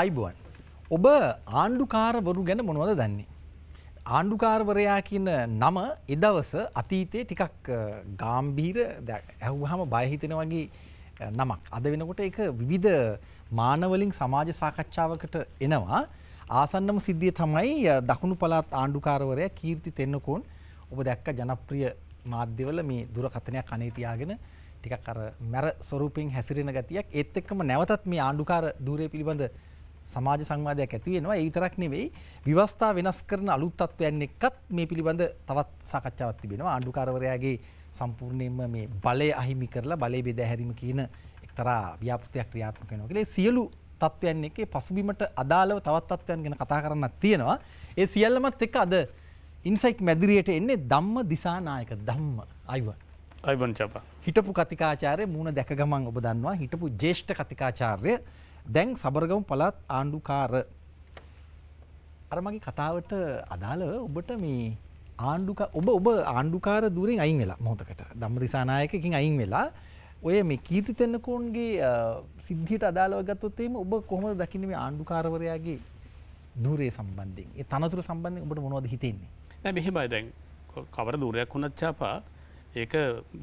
අයිබුවන්. ඔබ ආණ්ඩුකාරවරු ගැන මොනවද දන්නේ. ආණ්ඩුකාරවරයා කියන නම එදවස අතීතයේ ටිකක් ගාම්බීර ඇහුහම බයහිතෙන වගේ නමක්. අද වෙනකොට එක විවිධ මානවලින් සමාජ සාකච්ඡාවකට එනවා. ආසන්නම සිද්ධිය තමයි දකුණු පළාත් ආණ්ඩුකාරවරයා කීර්ති තෙන්නකෝන් ඔබ දැක්ක ජනප්‍රිය මාධ්‍යවල මේ දුරකථනයක් අනේ තියාගෙන ටිකක් අර මැර ස්වරූපෙන් හැසිරෙන ගතියක් ඒත් එක්කම නැවතත් මේ ආණ්ඩුකාර ධූරය පිළිබඳ සමාජ සංවාදයක් ඇති වෙනවා. ඒ විතරක් නෙවෙයි විවස්ථා වෙනස් කරන අලුත් තත්ත්වයන් එක්කත් මේ පිළිබඳ තවත් සාකච්ඡාවක් තිබෙනවා. ආණ්ඩුකාරවරයාගේ සම්පූර්ණයෙන්ම මේ බලය අහිමි කරලා බලය බෙදා හැරීම කියන එක්තරා ව්‍යාපෘතියක් ක්‍රියාත්මක වෙනවා කියලා. ඒ සියලු තත්ත්වයන් එකේ පසුබිමට අදාළව තවත් තත්ත්වයන් ගැන කතා කරන්නක් තියෙනවා. ඒ සියල්ලමත් එක්ක අද ඉන්සයිට් මැදිරියට එන්නේ ධම්ම දිසානායක ධම්ම අයිවන්. අයිවන් චපා. හිටපු කතිකාචාර්ය මූණ දැක ගමන් ඔබ දන්නවා හිටපු ජේෂ්ඨ කතිකාචාර්ය දැන් සබරගම් පළත් ආණ්ඩුකාර අරමගේ කතාවට අදාළ ඔබට මේ ආණ්ඩුක ඔබ ඔබ ආණ්ඩුකාර දුරින් අයින් වෙලා මොහොතකට දම්රිසානායකින් අයින් වෙලා ඔය මේ කීර්ති තෙන්නකෝන්ගේ සිද්ධියට අදාළව ගත්තොත්තේම ඔබ කොහොමද දකින්න මේ ආණ්ඩුකාරවරයාගේ දූරේ සම්බන්ධයෙන් ඒ තනතුර සම්බන්ධයෙන් ඔබට මොනවද හිතෙන්නේ නැහැ මෙහෙමයි දැන් කවර දූරයක් වුණත් චාපා ඒක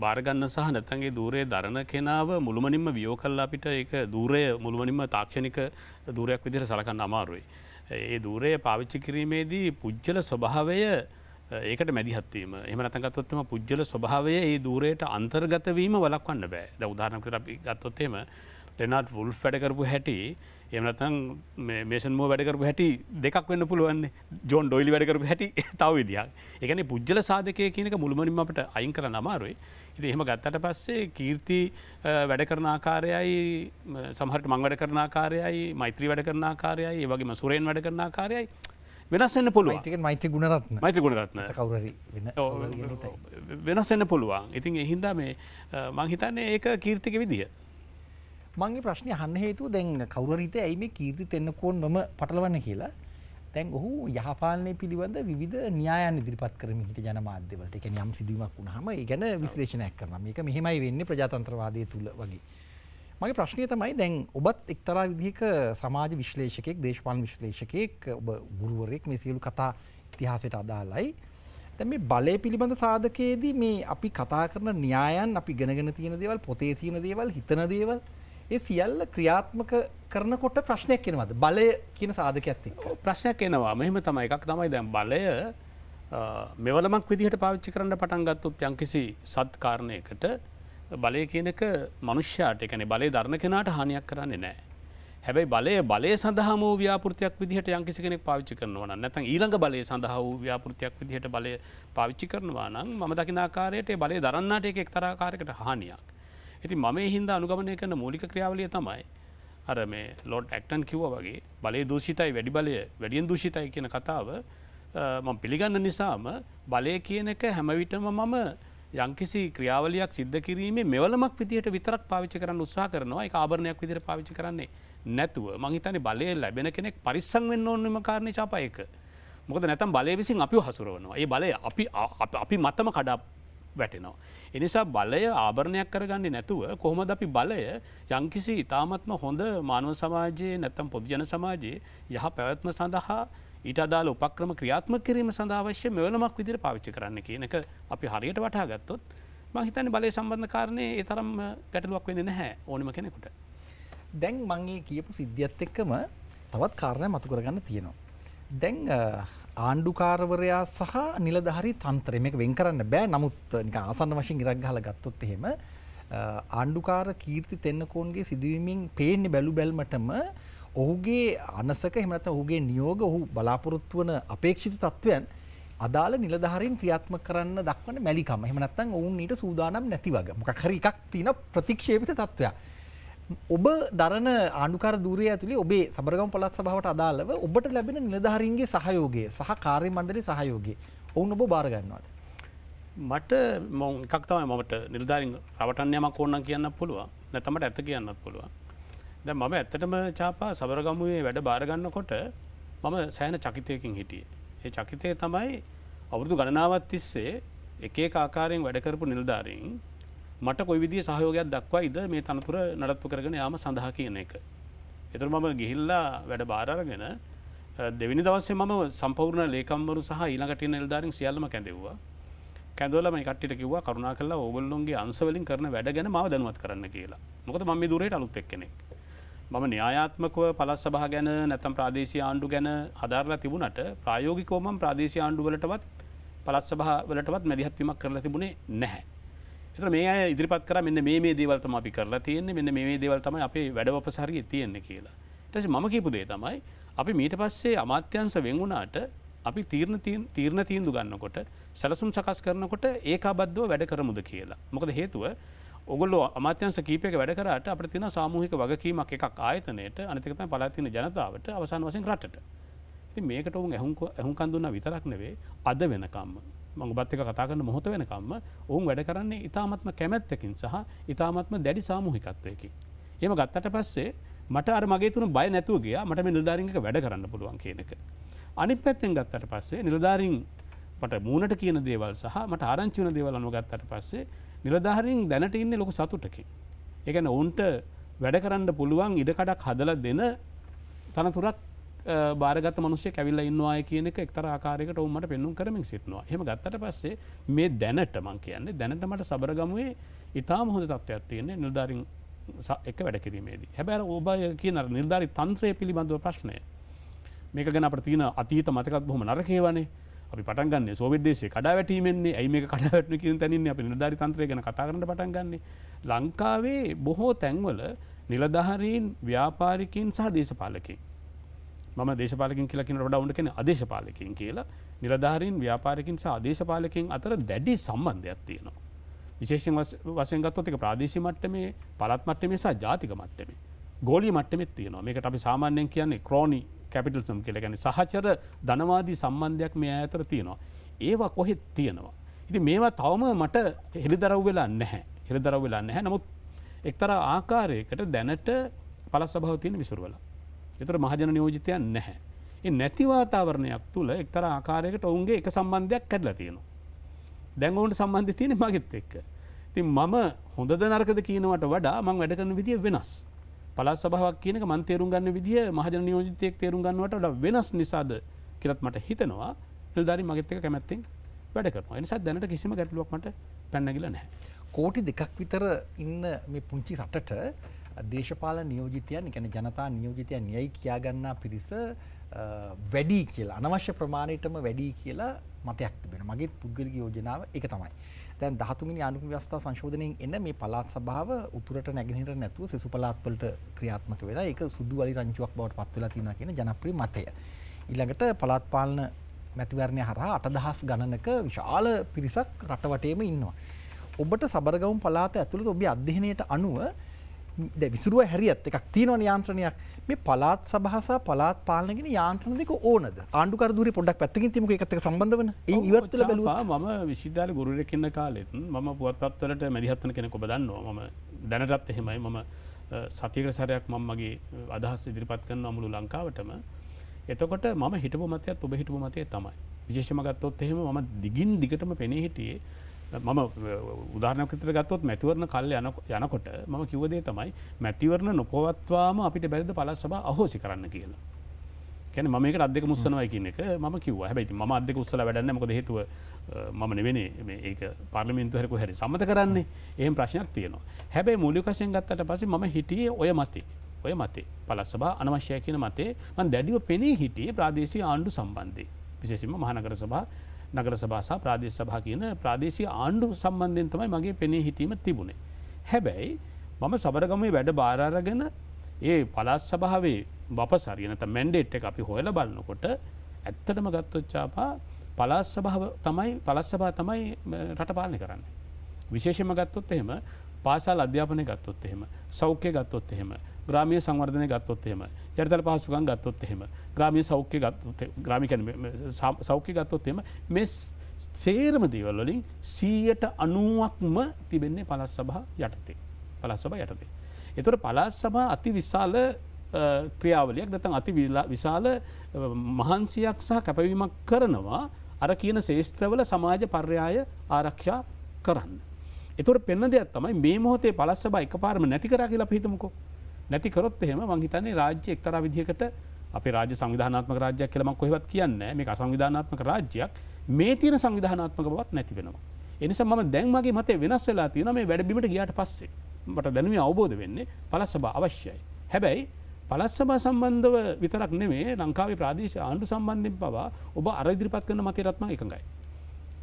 බාරගන්න සහ නැතන්ගේ දූරේ දරණ කෙනාව මුළුමනින්ම වියෝ කල්ලා අපිට ඒක දූරය මුළුවනින්ම තාක්ෂණික දූරයක් විදිර සලකන්න අමාරුයි. ඒ දූරය පාවිච්චි කිරීමේදී පුද්ජල ස්වභාවය ඒකට මැදිහත්වීම එම නතගත්තොත්තම පුද්ජල ස්වභාවය ඒ දූරයට අන්තර්ගතවීම වලක්වන්න බෑ ද උදාරනකර අපි ගත්තොත්තේම ටෙනත් වුල් වැඩකරපු හැටි එමනතන් මේෂන්මෝ වැඩකරපු හැටි දෙකක් වන්න පුළුවන් ජෝන් ඩොයිලි වැඩකරපු හැටි තව විදිියක් එකන පුද්ජල සාධකය කියනක මුළුමනින් අපට අයින් කර නමාරුයි ඉති එහෙම ගත්තට පස්සේ කීර්ති වැඩ කරන ආකාරයයි සහට මං වැඩ කරන ආකාරයයි මෛත්‍රී වැඩ කරන ආකාරයයි වගේම සුරයෙන් වැඩ කරන ආකාරයයි වෙනස්න්න පුළුව මෛත්‍ර ගුණරත් මෛත්‍ර ගුණරත්න කවර වෙනස්න්න පුළුවන් ඉතින් එහින්දා මේ මංහිතන්නේ ඒක කීර්තික විදිහ මගේ ප්‍රශ්නය හන්න හේතු දැන් කවුරරිත ඇයි මේ කීර්ති තෙන්නකෝන් මම පටලවන්න කියලා තැන් ඔහු යහපාලනය පිළිබඳ විධ න්‍යායන් ඉදිරිපත් කරමිට ජන මාධ්‍යවලට එක යම් සිදුවීමක් වුණහම ගැන විශ්ලේෂණයක් කරන එක මෙහෙමයි වෙන්න ප්‍රජාතන්ත්‍රවාදය තුළ වගේ. මගේ ප්‍රශ්නය තමයි දැන් ඔබත් එක්තරා විදිහක සමාජ විශ්ලේෂකෙක් දේශපාල විශ්ලේෂකයෙක් ඔබ ගුරුවරෙක් මේ සියලු කතා ඉතිහාසයට අදාලයි. තැ මේ බලය පිළිබඳ සාධකයේදී මේ අපි කතා කරන න්‍යායන් අපි ගෙනගෙන තියෙන දේවල් පොතේ තියෙන දේවල් හිතන දේවල් ඒ සියල්ල ක්‍රියාත්මක කරනකොට ප්‍රශ්නයක් එනවද බලය කියන සාධකයක් එක් ප්‍රශ්නයක් එනවා මෙහෙම තමයි එකක් තමයි දැන් බලය මෙවලමක් විදිහට පාවිච්චි කරන්න පටන් ගත්තුත් යංකිසි සත් කාරණයකට බලය කියනක මනුෂ්‍යයාට එකනේ බලය දරණ කෙනට හානියක් කරන්නේ නෑ හැබැයි බලය බලය සඳහම ව්‍යාපෘතියක් විදිහට යංකිසි කෙනෙක් පාවිච්චි කරනවා නම් නැත්නම් ඊළඟ බලය සඳහා වූ ව්‍යාපෘතියක් විදිහට බලය පාවිච්චි කරනවා නම් මම දකින ආකාරයට ඒ බලය දරන්නාට ඒක එක්තරාකාරයකට හානියක්. ඇති මම හින්ද අනුගමනය කරන මූලික ක්‍රියාවලිය තමයි. අර මේ ලොඩ් ඇක්ටන් කිව්ව වගේ බලේ දූෂිතයි වැඩි බලය වැඩියෙන් දූෂිතයි කියන කතාව මං පිළිගන්න නිසාම බලය කියන එක හැමවිටම මම යංකිසි ක්‍රියාවලයක් සිද්ධ කිරීමේ මෙවලමක් විදිහට විතරක් පාවිච්ච කරන්න උත්සා කරනවා එක ආභරණයක් විදිර පාවිච්චි කරන්නේ නැතුව මහිතනි බලය ලැබෙන කෙනෙක් පරිස්සං වෙන්න ඕන්නම කාරණ චාපයක මොකද නැතම් බලය විසින් අපි හසුරුවනවා ඒ බලය අපි අපි මත්තම කඩා වැටෙනවා. එනිසා බලය ආභරණයක් කරගන්න නැතුව කොහොමද අපි බලය යංකිසි ඉතාමත්ම හොඳ මානව සමාජයේ නැත්තම් පොදජන සමාජයේ යහ පැවැත්ම සඳහා ඊට අදාළ උපක්‍රම ක්‍රියාත්ම කිරීම සඳවශ්‍ය මෙවලමක් විදිර පාවිච්චි කරන්න කියනක අපි හරියට වටා ගත්තොත් මහිතන බලය සම්බන්ධ කාරණය ඒ තරම් ගැටලුවක් වෙන නැහැ ඕනම කෙනෙකුට. දැන් මංගේ කියපු සිද්ධියත් එක්කම තවත් කාරණය මතුකරගන්න තියෙනවා. දැන් ආණ්ඩුකාරවරයා සහ නිලධහරි තන්ත්‍රය මේක වෙන් කරන්න බෑ නමුත් නික ආසන්න වශයෙන් ඉරක්ගහල ගත්තොත් එහෙම ආණ්ඩුකාර කීර්ති තෙන්නකෝන්ගේ සිදුවීමින් පේන්න බැලු බැල්මටම ඔහුගේ අනසක හෙමත ඔහුගේ නියෝග ඔහු බලාපොරොත්තු වන අපේක්ෂිත තත්ත්වයන් අදාළ නිලධහරින් ක්‍රියාත්ම කරන්න දක්වන මැලිකම හෙමනත්තන් ඔවුන් ඊට සූදානම් නැති වගේ මොක හරි එකක් තින ප්‍රතික්ෂේපිත තත්ත්වයක් ඔබ දරන ආණ්ඩුකාර දූරය ඇතුළේ ඔබේ සබරගම් පලත් සභාවට අදාළව ඔබට ලැබෙන නිලධාරීන්ගේ සහයෝගය සහ කාර්ය මණ්ඩලි සහයෝගය ඔවුන් ඔබ බාරගන්නවාද. මට මොන් එකක්තවයි මට නිර්ධාරින් රවටන්නයමක් ඕන්න කියන්න පුළුව නැතමට ඇත කියන්නත් පුළුව. දැ මම ඇත්තටම චාපා සබරගමුවේ වැඩ බාරගන්නකොට මම සෑන චකිතයකින් හිටිය. ඒ චකිතය තමයි අවුරුදු ගණනාවත් තිස්සේ එකේ ආකාරයෙන් වැඩකරපු නිල්ධාරීන් මට කොයිවිදි සහයෝගයක් දක්වයිද මේ තනතුර නඩත්තු කරගෙන යාම සඳහා කියන එක. එතුර මම ගිහිල්ලා වැඩ බාරගෙන දෙවිනි දවස්සේ මම සම්පූර්ණ ලේකම්වරු සහ ඊළඟටන එල්ධාරින් සියල්ලම කැඳෙව්වා කැදලම කට කිව කරුණා කලා ඔගොල්ලොන්ගේ අන්සවලින් කරන වැඩ ගැන ම දනුවත් කරන්න කියලා මොකද මම දුරට අලුත් එක් කෙනෙක් මම න්‍යායාත්මකව පලස් සභහ ගැන නැතම් ප්‍රාදේශය ආණ්ඩු ගැන හදාරලා තිබුණට ප්‍රායෝගිකෝම ප්‍රාදේශය ආණ්ඩුවලටවත් පලත් සභහ වලටවත් මැදිහත්වීමක් කරලා තිබුණේ නැහැ එත මේ අය ඉදිරිපත් කර මෙන්න මේ දේවල්තම අපි කරලා තියන්නේ මෙන්න මේ දේවල්තම අපේ වැඩවපසරග තියෙන්නේ කියලා ටැසි මම කිපුදේ තමයි අපි මීට පස්සේ අමාත්‍යන්ස වෙන්වුනාට අපි තීරණ තීරණ තීන්දු ගන්නකොට සැලසුම් සකස් කරනකොට ඒ අබද්ධව වැඩ කරමුද කියලා මොකද හේතුව ඔගොල්ලො අමාත්‍යන්ස කීපයක වැඩ කරට අප තින සාමූහික වගකීමක් එකක් ආයතනයට අනතිකත පලාතින ජනතාවට අවසාන වසින් රටට. ඉති මේකට ඔවුන් ඇහුන්කන්දුන්න විතරක් නෙවේ අද වෙනකම්ම මඟුබත් එක කතා කරන මොහොත වෙනකම්ම ඔවුන් වැඩ කරන්නේ ඉතාමත්ම කැමැත්තකින් සහ ඉතාමත්ම දැඩි සාමූහිකත්වයකි. එම ගත්තට පස්සේ මට අර මගේ තුන බය නැතුව ගිය මට මේ නිලධාරිංක වැඩ කරන්න පුළුවන් කියනක. අනිත් පැත්තෙන් ගත්තට පස්සේ නිලධාරින් මට මූුණට කියන දේවල් සහ මට ආරංචිවන දේවල් අනුගත්තට පස්සේ නිලධාරීන් දැනට ඉන්න ලොක සතුටකි. එකන ඔවුන්ට වැඩ කරන්න පුළුවන් ඉඩකඩක් හදල දෙන තනතුරත් බාරගත මනුෂ්‍ය කැවිල්ල ඉන්නවා කියන එක එක්තර ආකාරයකට ඔවමට පෙන්නුම් කරමින් සිටනවා හෙම ගත්තට පස්සේ මේ දැනට මං කියන්නේ දැනටමට සබරගමුවේ ඉතා හොඳ තත්ත්වයක් තියන්නේ නිල්ධාරින් එක වැඩ කිරීමේදී හැබැර ඔබය කියන නිර්ධාරි තන්ත්‍රය පිළිබඳව ප්‍රශ්නය මේක ගැන අප තියන අතීත මතකත් බොහම නරකේවනේ අපි පටන්ගන්න සෝවිදේශය කඩා වැටීමන්නේ ඇයි මේ කඩවැටන කිය තැනන්න අප නිර්ධාරි තන්ත්‍රය ගැන කතාරට පටන්ගන්නේ ලංකාවේ බොහෝ තැන්වල නිලධහරීන් ව්‍යාපාරිකින් සහ දේශපාලකින් ම දේශපාලකින් කියලකින ඩවුන්ට කෙන අදේශපාලකින් කියලා නිලධාරීන් ව්‍යාපාරකින් සහ දේශපාලකින් අතර දැඩි සම්බන්ධයක් තියෙනවා. විශේෂෙන් වසෙන් ගත්තොතික ප්‍රාදේශ මට්ටමේ පලත් මට්ටමේ සහ ජාතික මට්ටමේ ගෝලි මට්ටමෙත් තියෙනවා මේකට අපි සාමාන්‍යයෙන් කියන්නේ ක්‍රෝණි කැපිටල්සම් කියලගැන සහචර ධනවාදී සම්බන්ධයක් මේ අතර තියෙනවා. ඒවා කොහෙත් තියෙනවා. ඉති මේවා තවම මට හෙළිදරව් වෙලා නැහැ හෙළිදරව් වෙලා නැහැ නමුත් එක්තර ආකාරයකට දැනට පලස් සභාව තියෙන විසුරුවලා එතර මහජන නියෝජිතයන් නැහැ. එ නැතිවාතාවරණයක් තුළ එක්තර ආකාරයකට ඔවුන්ගේ එක සම්බන්ධයක් කැඩලා තියෙනවා. දැන්වුන්ට සම්බන්ධ තියෙන මගෙත් එක්ක. තින් මම හොඳ නරකද කියනවට වඩා මං වැඩකන විදිිය වෙනස්. පලා සභාවක් කියනක මන් තේරුම් ගන්න විදිිය මහජන නියෝජිතයක් තේරුම් ගන්නවට වෙනස් නිසාද කියලත් මට හිතනවා නිල්ධාරි මගත්තක කැමැත්තෙන් වැඩ කරනවා නිසා දැනට කිසිම ගැටලුවක්මට පැන්නගිල නැහැ. කෝටි දෙකක් විතර ඉන්න මේ පුංචි රටට දේශපාල නියෝජිතයන් එකැන ජනතා නියෝජිතයන් යයි කියාගන්නා පිරිස වැඩි කියලා අනවශ්‍ය ප්‍රමාණයටම වැඩි කියලා මතයක් තිබෙන මගේත් පුද්ගලික යෝජනාව එක තමයි. දැන් දහතුමිනි අනුකම් ව්‍යවස්ථා සංශෝධනයෙන් එන මේ පළාත් සභාව උතුරට නැගෙනහිර නැතුව සෙසු පළාත්වලට ක්‍රියාත්මක වෙලා ඒක සුදු වලි රංචුවක් බවට පත් වෙලා තියෙනවා කියන ජනප්‍රිය මතය. ඊළඟට පළාත් පාලන මැතිවරණය හරහා 8000 ගණනක විශාල පිරිසක් රට වටේම ඉන්නවා. ඔබට සබරගමු පළාත ඇතුළත ඔබේ අධ්‍යයනයට අනුව විසුරුව හැරියත් එකක් තියෙනවන යාන්ත්‍රණයක් මේ පලාත් සබහසා පලාත් පාලනගෙන යාන්ත්‍රන දෙක ඕනද ආණ්ඩුකරදුර පොඩක් පැත්තකින් තිම එකතක සම්බඳවන ඉවත්ල බැලවා ම විශද්ධාල ගුරුර කන්න කාලෙත් ම පුවත්පත්වලට මැදිහත්තන කෙනෙක බදන්නවා ම දැනටත් එහෙමයි මම සතිකර සරයක් මං මගේ අදහස් ඉදිරිපත් කන්න අමුළු ලංකාවටම එතකොට ම හිටපු මතයත් ඔබ හිටපු මතය තමයි විශේෂමගත්තොත් එහෙම ම දිගින් දිගටම පෙනේ හිටියේ මම උදාරනකතර ගත්තොත් මැතිවරණ කල්ල යන යනකොට මම කිවදේ තමයි මැතිවරණ නොපොවත්වාම අපිට බැරිද පලස් සබ අහෝසි කරන්න කියලා. කැන ම මේක අදෙක මුස්සනවා කියන එක ම කිව හැබයි ම අදෙක උත්සල වැඩන්න මොද හේතුව මම නෙවෙනේ ඒ පාර්ලිමින්තු හැරකු හැරි සමත කරන්නේ එහම ප්‍රශ්නයක් තියනවා හැබැයි මුලිකසයෙන් ගත්තට පසේ ම හිටියේ ඔය මතේ ඔය මතේ පලස්සබා අනවශ්‍යය කියන මතේ මන් දැඩිව පෙනේ හිටියේ ප්‍රාදේශී ආණ්ඩු සම්බන්ධය විශේෂම මහනකර සබා නගර සභාසා ප්‍රාදේශ සභා කියන ප්‍රාදේශය ආණ්ඩු සම්බන්ධයෙන් තමයි මගේ පෙනේ හිටීම තිබුණේ. හැබැයි මම සබරගමේ වැඩ භාරාරගෙන ඒ පලාස් සභාවේ බප සරියනත මැන්ඩේට් එක අපි හොයල බලන්නකොට ඇත්තටම ගත්තොච්චාපා පලාස් සභාව තමයි පලස් සභා තමයි රටපාලනය කරන්න. විශේෂම ගත්තොත් එහෙම පාසල් අධ්‍යාපනය ගත්තොත් එහෙම සෞඛ්‍ය ගත්තොත් එහෙම ග්‍රාමය සංවර්ධනය ගත්තොත් එහෙම යටතල පහසුකන් ගත්තොත් එහෙම ග්‍රාමය සෞඛ්‍ය ග්‍රාමිකන සෞඛ්‍ය ගත්තොත් එම මෙ සේරම දේවල්වලින් සීයට අනුවක්ම තිබෙන්නේ පලස් සභා යටතේ පලස් සබ යටතේ. එතුට පලස් සභා අති විශාල ක්‍රියාවලයක් නැතන් අති විශාල මහන්සියක් සහ කැපවීමක් කරනවා අර කියන ශේෂත්‍රවල සමාජ පර්යාය ආරක්ෂා කරන්න. එතුර පෙන්න දෙයක් තමයි මේ මොහොතේ පලස් සබ එක පාරම නැති කරා කියලා පිහිතමකෝ නැති කරොත් එහෙම මංහිතන්නේ රාජ්‍ය එක්තර විදිහකට අප රාජ සංවිධානාත්ම රාජ්‍යයක් කියලමක් කොහෙවත් කියන්න මේ සංවිධානාත්මක රාජ්‍යයක් මේ තියෙන සංවිධානාත්මක බවත් නැති වෙනවා. එනිසා මම දැන්මගේ මතේ වෙනස් වෙලා තියෙන මේ වැඩබිමට ගියාට පස්සේ මට දැනුම අවබෝධ වෙන්නේ පලස් සබ අවශ්‍යයි. හැබැයි පලස් සබා සම්බන්ධව විතරක් නෙමේ ලංකාවේ ප්‍රාදේශ ආණ්ඩු සම්බන්ධෙන් පවා ඔබ අරදිරිපත් කරන මතේරත්ම එකඟයි.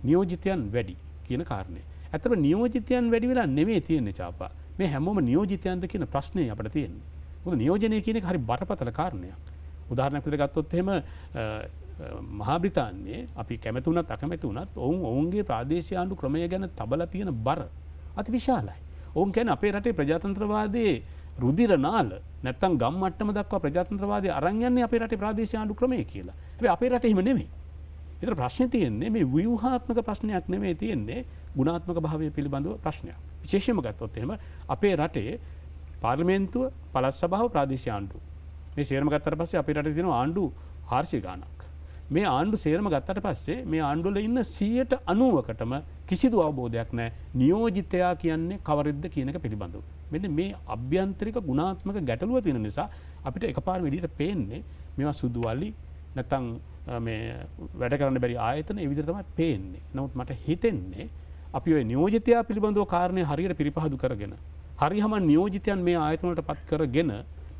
නියෝජිතයන් වැඩි කියන කාරණය. ඇතම නියෝජිතයන් වැඩි වෙලා නෙමේ තියෙන්නේ චාපා මේ හැමෝම නියෝජිතයන්ද කියන ප්‍රශ්නය අපට තියෙන් ොද නියෝජනය කියනෙ හරි බරපතල කාරණයක් උදාහරණයක්ද ගත්තොත්හෙම මහාබ්‍රිතාන්නේ අපි කැමතුනත් අකමැති වුණත් ඔවුන් ඔවුන්ගේ ප්‍රාදේශයාන්ු ක්‍රමය ගැන තබල තියෙන බර අති විශාලයි. ඔවුන් කැන අපේ රටේ ප්‍රජාතන්ත්‍රවාදයේ රුදිරනාල නැත්තන් ගම්මටම දක්වා ප්‍රජාතන්ත්‍රවාදය අරංයන්නේ අපේ රට ප්‍රාදේශයාන්ු ක්‍රමය කියලා. අපේ රට හිම නෙමේ එතර ප්‍රශ්න තියන්නේ මේ විවහාත්මක ප්‍රශ්නයක් නෙමේ තියෙන්නේ ගුණාත්මක භාවය පිළිබඳව ප්‍රශ්නයක් විශේෂම ගත්තොත් එහෙම අපේ රටේ පාර්මේන්තුව පලස් සභාව ප්‍රාදේශය ආණ්ඩු මේ සේරම ගත්තර පස්සේ අපි රට තින ආණ්ඩු හාර්සි ගානක් මේ ආණ්ඩු සේරම ගත්තට පස්සේ මේ ආණ්ඩුල ඉන්න සියයට අනුවකටම කිසිදු අවබෝධයක් නෑ නියෝජිතයා කියන්නේ කවරෙද්ද කියනක පිළිබඳු. මෙන්න මේ අභ්‍යන්තරික ගුණාත්මක ගැටලුව තියෙන නිසා අපිට එකපාර විදිට පේන්නේ මෙවා සුදුවල්ලි නැතං වැඩ කරන්න බැරි ආයතන එවිදිරතම පේන්නේ නමුත් මට හිතෙන්නේ අපි ඔය නියෝජතයා පිළිබඳව කාරණය හරියට පිරිපහදු කරගෙන. හරි හම නියෝජිතයන් මේ ආයතනට පත් කරගෙන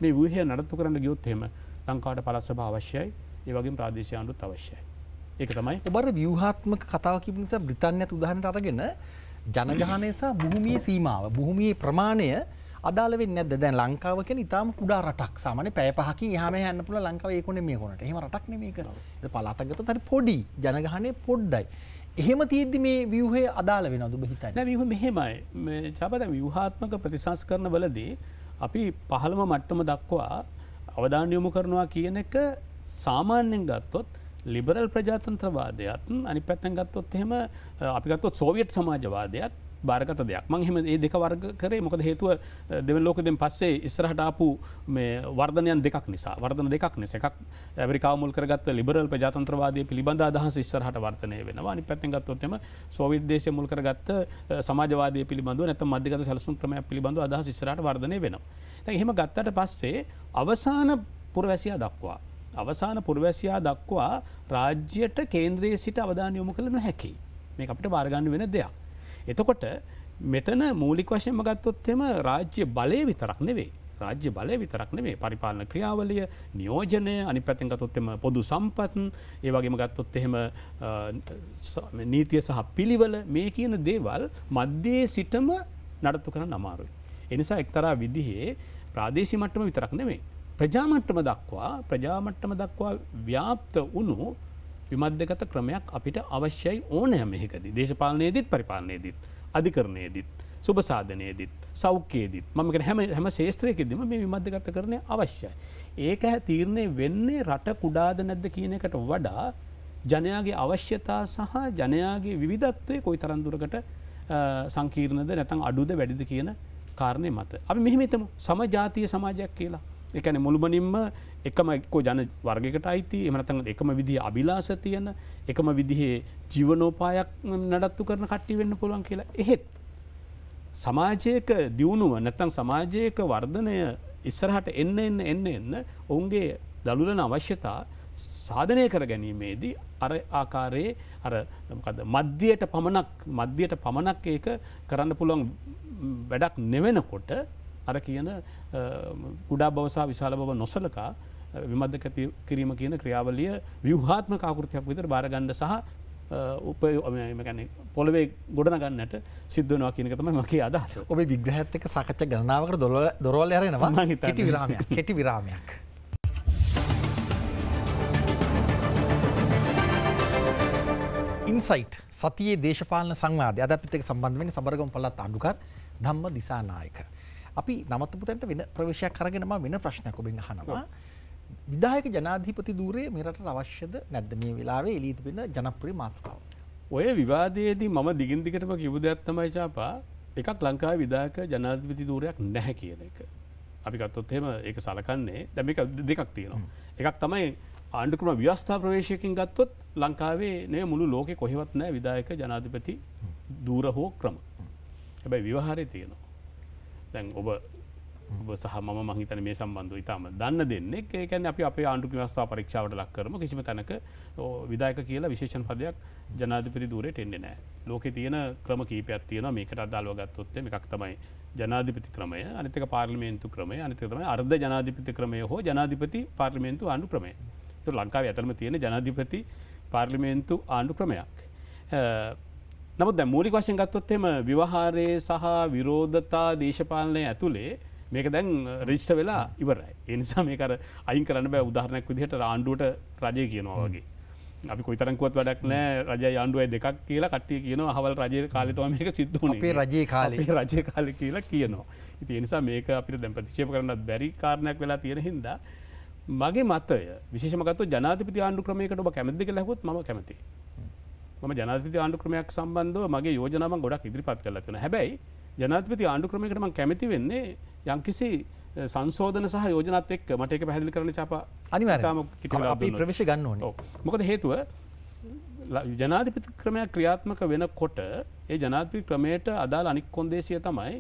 මේ වූහය නඩත්තු කරන්න ගියොත් හෙම ලංකාට පලස්සභ අවශ්‍යයි ඒවගේ ප්‍රාදේශයන්ුත් අවශ්‍යයි. ඒක තමයි ඔබර ව්‍යහාත්මක කතාව කිපනිසා බ්‍රතාන්‍යත් උදහන්ට අරගෙන ජනගානයසා බොහමිය සීමාව බොහොමියේ ප්‍රමාණය අදාල වෙන්නේ නැද්ද දැන් ලංකාව කියන්නේ ඊටාම කුඩා රටක් සාමාන්‍ය පැය පහකින් එහාම යන්න පුළුවන් ලංකාව ඒ කොනේ මේ කොනට. එහෙම රටක් නෙමෙයි කරන්නේ. පළාතක් ගත්තත් හරි පොඩි ජනගහනය පොඩ්ඩයි. එහෙම තියද්දි මේ ව්‍යහය අදාල වෙන දුබ හිතයි විහ මෙහෙමයි චාපද ව්‍යහාත්මක ප්‍රතිසංස් කරන වලදී අපි පහළම මට්ටම දක්වා අවධානයොමු කරනවා කියන එක සාමාන්‍යෙන් ගත්තොත් ලිබරල් ප්‍රජාතන්ත්‍රවාදයත් අනි පැත්තැන් ගත්තොත් එහෙම අපිගත්තොත් සෝවියට් සමාජවාදයත් භාරගත දෙයක් මං හෙම ඒ දෙක වර්ග කරේ මොකද හේතුව දෙවල් ලෝකදෙන් පස්සේ ඉස්රහටාපු වර්ධනයන් දෙකක් නිසා වර්ධන දෙකක් නිස එකක් ඇවරිකාමුල් කරගත් ලිබරල් ප්‍රජාතන්ත්‍රවාදය පිළිබඳ අදහස ඉස්සරහට වර්තනය වෙනවා අනි පැත්තෙන් ගත්තොත්තම සෝවිට් දේශය මුල් කරගත්ත සමාජවාදය පිළිබඳව නැත මධ්‍යගත සැලසුම් ක්‍රමය පිළිබඳව අදහස ඉස්සරට වර්ධනය වෙනවා තැ එහෙම ගත්තට පස්සේ අවසාන පුරවැසියා දක්වා අවසාන පුරවැසියා දක්වා රාජ්‍යයට කේන්ද්‍රයේ සිට අවධාන යොමු කළ නොහැකි මේ අපිට බාරගන්න වෙන දෙයක් එතකොට මෙතන මූලික වශයෙන්ම ගත්තොත්තෙම රාජ්‍ය බලය විතරක් නෙවෙයි. රාජ්‍ය බලය විතරක් නෙවේ පරිපාලන ක්‍රියාවලිය නියෝජනය අනි පැතින් ගතොත්තෙම පොදු සම්පතන් ඒවගේම ගත්තොත් එහෙම නීතිය සහ පිළිවල මේ කියන දේවල් මධ්‍යයේ සිටම නඩත්තු කරන නමාරුයි. එනිසා එක්තරා විදිහේ ප්‍රාදේශි මට්ටම විතරක් නෙවේ. ප්‍රජාමට්ටම දක්වා ප්‍රජාමට්ටම දක්වා ව්‍යාප්ත වුණු විමධ්‍යගත ක්‍රමයක් අපිට අවශ්‍යයි ඕනෑම එකදී දේශපාලනයේදීත් පරිපාලනයේදීත් අධිකරණයේදීත් සුභසාධනයේදීත් සෞඛ්‍යයේදීත් මමක හැම හැම ශේත්‍රයකිදීම මේ විමධ්‍යගත කරණය අවශ්‍යයි. ඒක හැ තීරණය වෙන්නේ රට කුඩාද නැද්ද කියන එකට වඩා ජනයාගේ අවශ්‍යතා සහ ජනයාගේ විවිධත්වය කොයි තරන්දුරකට සංකීර්ණද නැතන් අඩුද වැඩිද කියන කාරණය මත. අපි මෙහිමතම සමජාතිය සමාජයක් කියලා. එකන මුළුමනින්ම එකම එක්කෝ ජන වර්ගකට අයිති එමනතන් එකම විදි අභිලාස තියන එකම විදිහේ ජීවනෝපායක් නඩත්තු කරන කට්ටි වෙන්න පුළුවන් කියලා එහෙත්. සමාජයක දියුණුව නැත්තං සමාජයක වර්ධනය ඉස්සරහට එන්න එන්න එන්න එන්න ඔවුන්ගේ දළුලන අවශ්‍යතා සාධනය කර ගැනීමේදී අර ආකාරයේ අර මධ්‍යයට පමණක් මධ්‍යයට පමණක් ඒක කරන්න පුළුවන් වැඩක් නෙවෙනකොට අර කියන කුඩා බවසා විශාල බව නොසලකා විමධ්‍ය කිරීම කියන ක්‍රියාවලිය ව්‍යවහාත්ම කාකෘතියක් විතර බාරගණ්ඩ සහ උපයමැන පොළවේ ගොඩනගන්නට සිද්ධනවා කියනකතම මගේ අදහස ඔබේ විග්‍රහත්තක සකච්ච ගණනාවකට දොල දොරවල් යරෙනවා හිට විරාමයක් කෙටි විරාමයක්. ඉන්සයිට් සතියේ දේශපාලන සංවාධය අද පිතක සම්බන්ධවෙන සබරගම් පලත් අඩුකර ධම්ම දිසානායක. අපි නමත්තපුතැන්ට වෙන ප්‍රවේශයක් කරගෙනම වෙන ප්‍රශ්නයක් ඔබෙන් හනවා. විදායක ජනාධීපති දූරේ මෙරට අවශ්‍යද නැද්ද මේ වෙලාවේ එලීති වෙන ජනප්‍රී මාතෘකාව. ඔය විවාදයේදී මම දිගින්දිකටම කිව්ද ඇත්තමයි චාපා එකක් ලංකා විදායක ජනාධිපති දූරයක් නැහැ කියන එක. අපි ගත්තොත්හෙම ඒක සලකන්නේ දැම දෙකක් තියෙනවා. එකක් තමයි ආණ්ඩුක්‍රම ව්‍යස්ථා ප්‍රවේශයකින් ගත්තොත් ලංකාවේ නය මුළු ලෝකෙ කොහෙවත් නෑ විදායක ජනාධිපති දූර හෝ ක්‍රම. හැබැයි විවාහරය තියෙනවා. දැන් ඔබ ඔබ සහ ම මහිතන මේ සම්බන්ධ ඉතාම දන්න දෙන්නේ ඒකැන අපි අපේ ආණ්ඩු වස්ථා පරක්ෂාවට ලක්කරම කිසිම තැනක විදායක කියලා විශේෂන් පදයක් ජනාධිපති දූරයට එන්නේ නෑ ලෝක තියෙන ක්‍රම කීපයක් තියෙන මේකට අදාල්වගත්තොත්තේ එකක් තමයි ජනාධිපති ක්‍රමය අනිතක පාර්ලිමේන්තු ක්‍රමය අනිතකතම අර්ධ ජනාධිපති ක්‍රමය හෝ ජනාධිපති පාර්ලිමේන්තු ආණ්ඩු ක්‍රමය තු ලංකාව ඇතරම තියෙන ජනාධිපති පාර්ලිමේන්තු ආණ්ඩු ක්‍රමයක් නමුත් දැ මූලි වශයෙන් ගත්තොත්තෙම විවහාරය සහ විරෝධතා දේශපාලනය ඇතුළේ මේක දැන් රජිෂ්ට වෙලා ඉවරයි. එනිසා මේකර අයින් කරන්න බෑ උදාහරණයක් විදිහට රාණ්ඩුවට රජය කියනවා වගේ. අපි කොයිතරකුවත් වැඩක් නෑ රජ ආණ්ඩුවයි දෙකක් කියලා කට්ටිය කියන හවල් රජය කාලතම මේක සිද්ධන රජය කාලේ රජය කාල කියලා කියනවා. ඉති එනිසා මේක අපිට දැම් ප්‍රතිශේප කරන්න බැරි කාරණයක් වෙලා තියෙන හින්දා. මගේ මතය විශෂමකත් ජනාතිපති ආණ්ඩු ක්‍රමයකට ඔබ කැමැදික ලැහොත් ම කැමති. ම ජනාතිපති ආණ්ඩු ක්‍රමයක් සම්බන්ධව මගේ යෝජනාව ගොඩක් ඉදිරිපත් කරලතින හැබැයි ජනාතිපති ආණ්ඩුක්‍රමයකටම කැමති වෙන්නේ යංකිසි සංසෝධන සහ යෝජනත් එක් මට එක පැහදිලි කරන චාප අනිවාම ප්‍රවේශ ගන්න ඕන මොකද හේතුව ජනාධිපති ක්‍රමයක් ක්‍රියාත්මක වෙන කොට ඒ ජනාතිපි ක්‍රමයට අදාල් අනික් කොන්දේසිය තමයි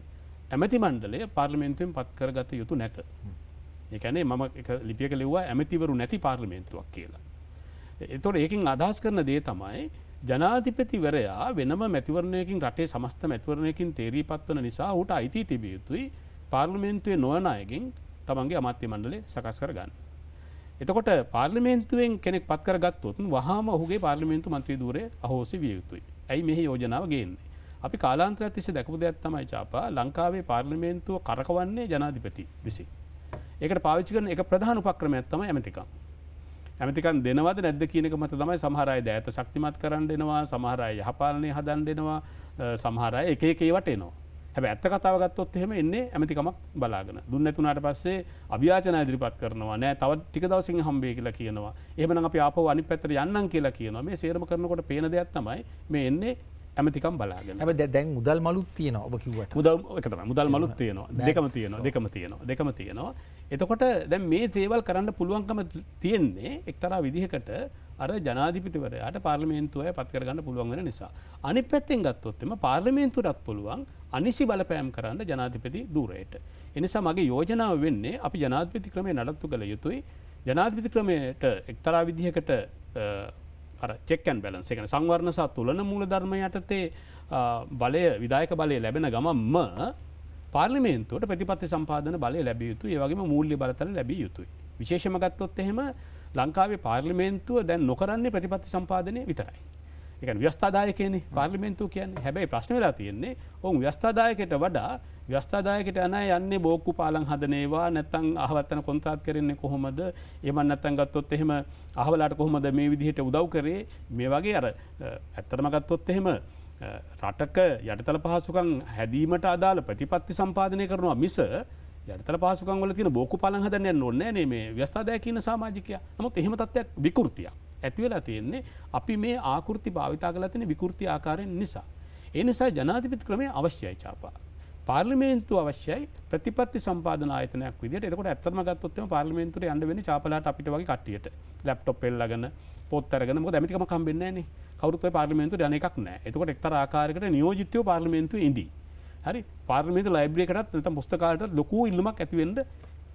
ඇමති මණ්ඩලේ පාර්ලිමෙන්න්තුවෙන් පත්කර ගත යුතු නැත එකනේ මම ලිපියක ලිව්වා ඇමතිවරු නැති පාර්ලිමේන්තුවක් කියලා එතොට ඒකින් අදහස් කරන දේ තමයි ජනාධිපතිවරයා වෙනම මැතිවරණයකින් රටේ සමස්ත මැතිවරණයකින් තේරී පත්වන නිසා හුට අයිති තිබිය යුතුයි පාර්ලිමේන්තුවේ නොවනායකින් තමන්ගේ අමත්‍ය මණ්ඩලේ සකස් කරගන්න. එතකොට පාර්ලිමේන්තුවෙන් කෙනෙක් පත් කරගත්තුත් වහම ඔහුගේ පාර්ලිමේන්තු මන්ත්‍රී දූරය අහෝසි විය යුතුයි ඇයි මෙහි යෝජනාව ගේන්නේ. අපි කාලාන්ත්‍රයක් තිසේ දැකපු දෙයක් තමයි චාපා ලංකාවේ පාර්ලිමේන්තුව කරකවන්නේ ජනාධිපති විසි. ඒකට පාවිච්චි කරන එක ප්‍රධාන උපක්‍රමයක් තමයි ඇමතිකම්. ඇමතිකන් දෙනවද නැද්ද කියනක මත තමයි සහරයි ඇත ශක්තිමත් කරන්න දෙනවා සමහරය යහපාලනය හදන් දෙනවා සමහරය එක ඒවට එනවා. හැබ ඇත්ත කතාවගත්තොත් එහෙම එන්නේ ඇමතිකමක් බලාගෙන දුන්නැතුනාට පස්සේ අභ්‍යාචන ඉදිරිපත් කරනවා නෑ තව ටික දවසින් හම්බේ කියලා කියනවා එහමන අප අප අනි පැතර යන්නම් කියලා කියනවා මේ සේරම කරනකොට පේන දෙයක් තමයි මේ එන්නේ ඇමතිකම් බලාගෙන ඇ දැන් මුදල් මලුත් තියන ඔබ කිවට මුදල් එකතම මුදල් මලුත් තියනවා දෙකම තියනවා දෙකම තියනවා දෙකම තියනවා එතකොට දැන් මේ සේවල් කරන්න පුළුවන්කම තියෙන්නේ එක්තරා විදිහකට අර ජනාධිපතිවරයාට පාර්ලිමේන්තුවය පත්කරගන්න පුළුවන් වෙන නිසා. අනි පැත්තෙන් ගත්තොත්තම පාර්ලිමේන්තුරත් පුළුවන් අනිසි බලපෑම් කරන්න ජනාධිපති දූරයට. එනිසා මගේ යෝජනාව වෙන්නේ අපි ජනාධපති ක්‍රමය නඩත්තු කළ යුතුයි ජනාධිපති ක්‍රමයට එක්තරා විදිහකට චෙක්කන් බැලන්ස එකන සංවර්ණ සහ තුළන මුල ධර්ම යටතේ බලය විදායක බලය ලැබෙන ගමම්ම පාර්ලිමේන්තුවට ප්‍රතිපත්ති සම්පාදන බලය ලැබිය යුතු ඒවගේ මූල්ලි බලතල ලැබිය යුතුයි විශේෂමගත්තොත් එහෙම ලංකාවේ පාර්ලිමේන්තුව දැන් නොකරන්නේ ප්‍රතිපත්ති සම්පාදනය විතරයි. එක ව්‍යස්ථාදායකයන පාර්ලිමෙන්තු කියන්න හැබැයි ප්‍රශ්න වෙලා තියෙන්නේ ඔවුන් ව්‍යස්ථාදායකට වඩා ව්‍යස්ථාදායකට යන යන්න බෝක්කු පාලන් හදනවා නැත්තං අහවත්තන කොන්තාත් කරන්නේ කොහොමද එම නැත්තන් ගත්තොත් එහෙම අහවලාට කොහොමද මේ විදිහට උදව් කරේ මේ වගේ අර ඇත්තරම ගත්තොත් එහෙම රටක යටතල පහසුකං හැදීමට අදාළ ප්‍රතිපත්ති සම්පාධනය කරනවා මිස යටතල පහසුකන් වල තින බෝකු පලන් හදන්න නොන්න නේ මේ ව්‍යස්ථාදයකන සාමාජිකය නමුත් එහෙමතත්වයක් විකෘතියක්. ඇතිවලා තියෙන්නේ අපි මේ ආකෘති භාවිතා කලා තින විකෘති ආකාරයෙන් නිසා. ඒ නිසා ජනාධිපති ක්‍රමය අවශ්‍යයි චාපා. පාර්ලිමේන්තු අවශ්‍යයි ප්‍රතිපත්ති සම්පාධන ආයතනයක් විදිට එකට ඇත්තම ගත්තොත්ම පාර්ලිමේන්තුර අන්ඩ වෙන චාපලට අපිට වගේ කටියට ලැප්ටොප් එල්ලගන්න පොත්තරගෙන මො දැමිකම කම්බෙන්නේ කවරුත් පාර්ලිමේන්තු යන එකක් නෑ එතකොට එක්තර ආකාරකට නියෝජිතය පාර්ලිමේන්තු ඉදී හරි පාර්මේත ලයිබ්‍රේකටත් නත පුස්තකාලට ලොකු ඉල්ලමක් ඇතිවෙන්ඩ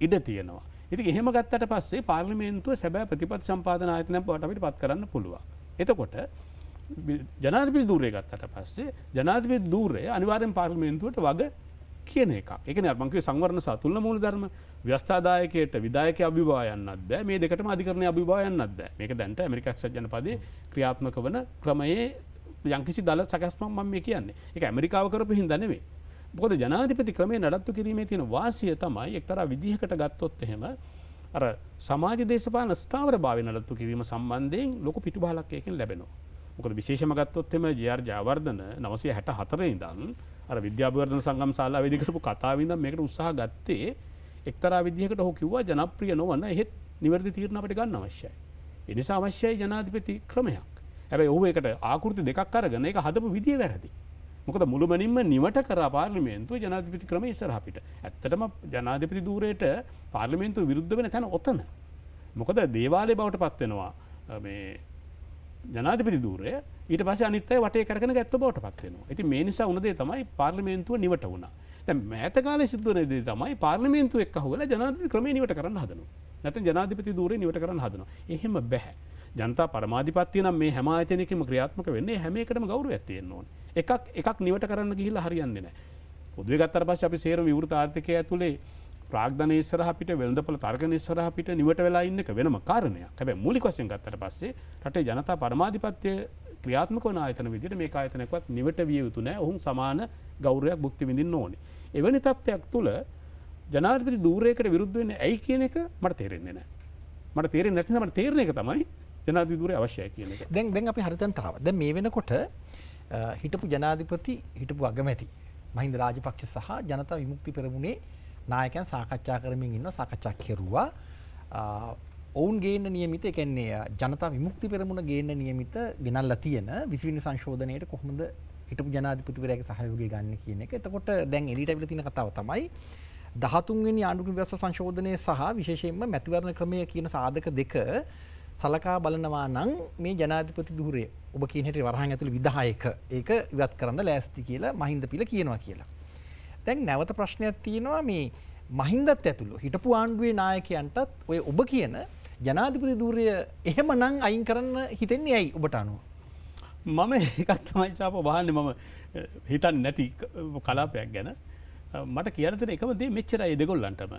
ඉඩ තියෙනවා. ඉති එහෙම ගත්තට පස්සේ පාර්ලිමේන්තුව සැබෑ ප්‍රතිපත් සම්පාධන ආයතන පටමිට පත් කරන්න පුළුව. එතකොට ජනාධපි දූරය ගත්තට පස්සේ ජනාධපය දූරය අනිවාරෙන් පාර්ලිමේන්තුවට වග කියන එක එක නර්මංකව සංවරණ සතුල්ල මූල ධර්ම ව්‍යස්ථාදායකයට විදායක අභිවායන්නත් බෑ මේ දෙකට අධිකරන අභිවායන්නත් බෑ මේක දැන්ට ඇමරිකක් ජනපද ක්‍රියාත්මක වන ක්‍රමයේ යංකිසි දල සකස්ම මම කියන්නේ එක ඇමරිකාව කරපු හිදනවේ බොද ජනාධිපති ක්‍රමේ නඩත්තු කිරීමේ තියෙන වාසිය තමයි එක්තර විදිහකට ගත්තොත් එහෙම අර සමාජ දේශපාන ස්ථාවර භාව නඩත්තු කිරීම සම්බන්ධයෙන් ලොක පිටු බාලක්යකින් ලැබෙනවා මොකද විශේෂම ගත්තොත් එම ජර් ජාවර්ධන නවසේ හැට හතරේ දන් අර විද්‍යාවර්ධන සංගම් සාලා විදිකරපු කතාවිද මේකට උත්සාහ ගත්තේ එක්තරා විදිහකට හෝ කිව්වා ජනප්‍රිය නොවන්න එහෙත් නිවැරදි තීරණ අපට ගන්න අවශ්‍යයි. එනිසා අවශ්‍යයි ජනාධිපති ක්‍රමයක්. හැබැයි ඔහු එකට ආකෘති දෙකක් අරගෙන එක හදපු විදිය වැරදි. මොකද මුළුමනින්ම නිවට කර පාර්ලිමේන්තු ජනාධිපති ක්‍රම ඉස්සරහපිට ඇත්තටම ජනාධිපති දූරයට පාර්ලිමේන්තු විරුද්ධ වෙන තැන ඔත්තන. මොකද දේවාලය බවට පත්වෙනවා ජනාධිපති දූරය ඊට පස අනිතය වට කරන ඇත්ත බවට පත්වෙනවා ඇති මේ නිසා උනදේ තමයි පාර්ලිමේන්තුව නිවට වුණ මෑතකාල සිදුවනදේ තමයි පාර්ලිමේන්තු එක් හුවල ජනාධි ක්‍රම නිවට කරන්න හදනු නැත ජනාධිපති දූර නිවට කරන්න හදන එහෙම බැහැ. ජනතා පරමාධිපත්තිය නම් මේ හැම ආයතනයකම ක්‍රියාත්මක වෙන්නේ හැම එකටම ගෞරවයක් තියෙන්න ඕනේ එකක් එකක් නිවට කරන්න ගිහිල්ලා හරියන්නේ නැහැ පොදුවේ ගත්තට පස්සේ අපි සේරම විවෘත ආර්ථිකය ඇතුලේ ප්‍රාග්ධන ඉස්සරහ පිට වෙළඳපොළ තර්කන ඉස්සරහ පිට නිවට වෙලා ඉන්න එක වෙනම කාරණයක්. හැබැයි මූලික වශයෙන් ගත්තට පස්සේ රටේ ජනතා පරමාධිපත්‍ය ක්‍රියාත්මක වන ආයතන විදිහට මේ ආයතනයක්වත් නිවට විය යුතු නැහැ. ඔවුන් සමාන ගෞරවයක් භුක්ති විඳින්න ඕනේ. එවැනි තත්ත්වයක් තුළ ජනාධිපති ධූරයකට විරුද්ධ වෙන්නේ ඇයි කියන එක මට තේරෙන්නේ නැහැ. මට තේරෙන්නේ නැති නිසා මට තේරෙන එක තමයි ජනාධිදුර අවශ්‍යය කියන දැන් දැන් අපි හරිතන්ටාව ද මේ වෙනකොට හිටපු ජනාධිපති හිටපු අගමැති මහින්ද රාජපක්ෂ සහ ජනතා විමුක්ති පෙරමුණේ නායකන් සාකච්ඡා කරමින් ඉන්න සාකච්ඡා කෙරුවා ඔවුන් ගේන්න නියමිත එකන්නේ ජනතා විමුක්ති පෙරමුණ ගේන්න නියමිත ගෙනල්ලා තියෙන විසිවිනි සංශෝධනයට කොහොමද හිටපු ජනාධිපතිවරයාගේ සහයෝගය ගන්න කියන එක එතකොට දැන් එලිට ඇවිල්ලා තියෙන කතාව තමයි දහතුන්වෙනි ආණ්ඩුක ව්‍යවස්ථා සංශෝධනය සහ විශේෂයෙන්ම මැතිවරණ ක්‍රමය කියන සාධක දෙක සලකා බලනවා නම් මේ ජනාධිපති ධූරය ඔබ කියන හැටි වරහන් ඇතුළු විධායක ඒක ඉවත් කරන්න ලෑස්ති කියලා මහින්ද පිල කියනවා කියලා. දැන් නැවත ප්‍රශ්නයක් තියෙනවා මේ මහින්දත් ඇතුළු හිටපු ආණ්ඩුවේ නායකයන්ටත් ඔය ඔබ කියන ජනාධිපති ධූරය එහෙම නම් අයින් කරන්න හිතෙන්නේ ඇයි ඔබට අනුව. මම එකක් තමයි ශාප බහන්න මම හිතන් නැති කලාපයක් ගැන මට කියනතර එකමදේ මෙච්චරයි දෙගොල්ලන්ටම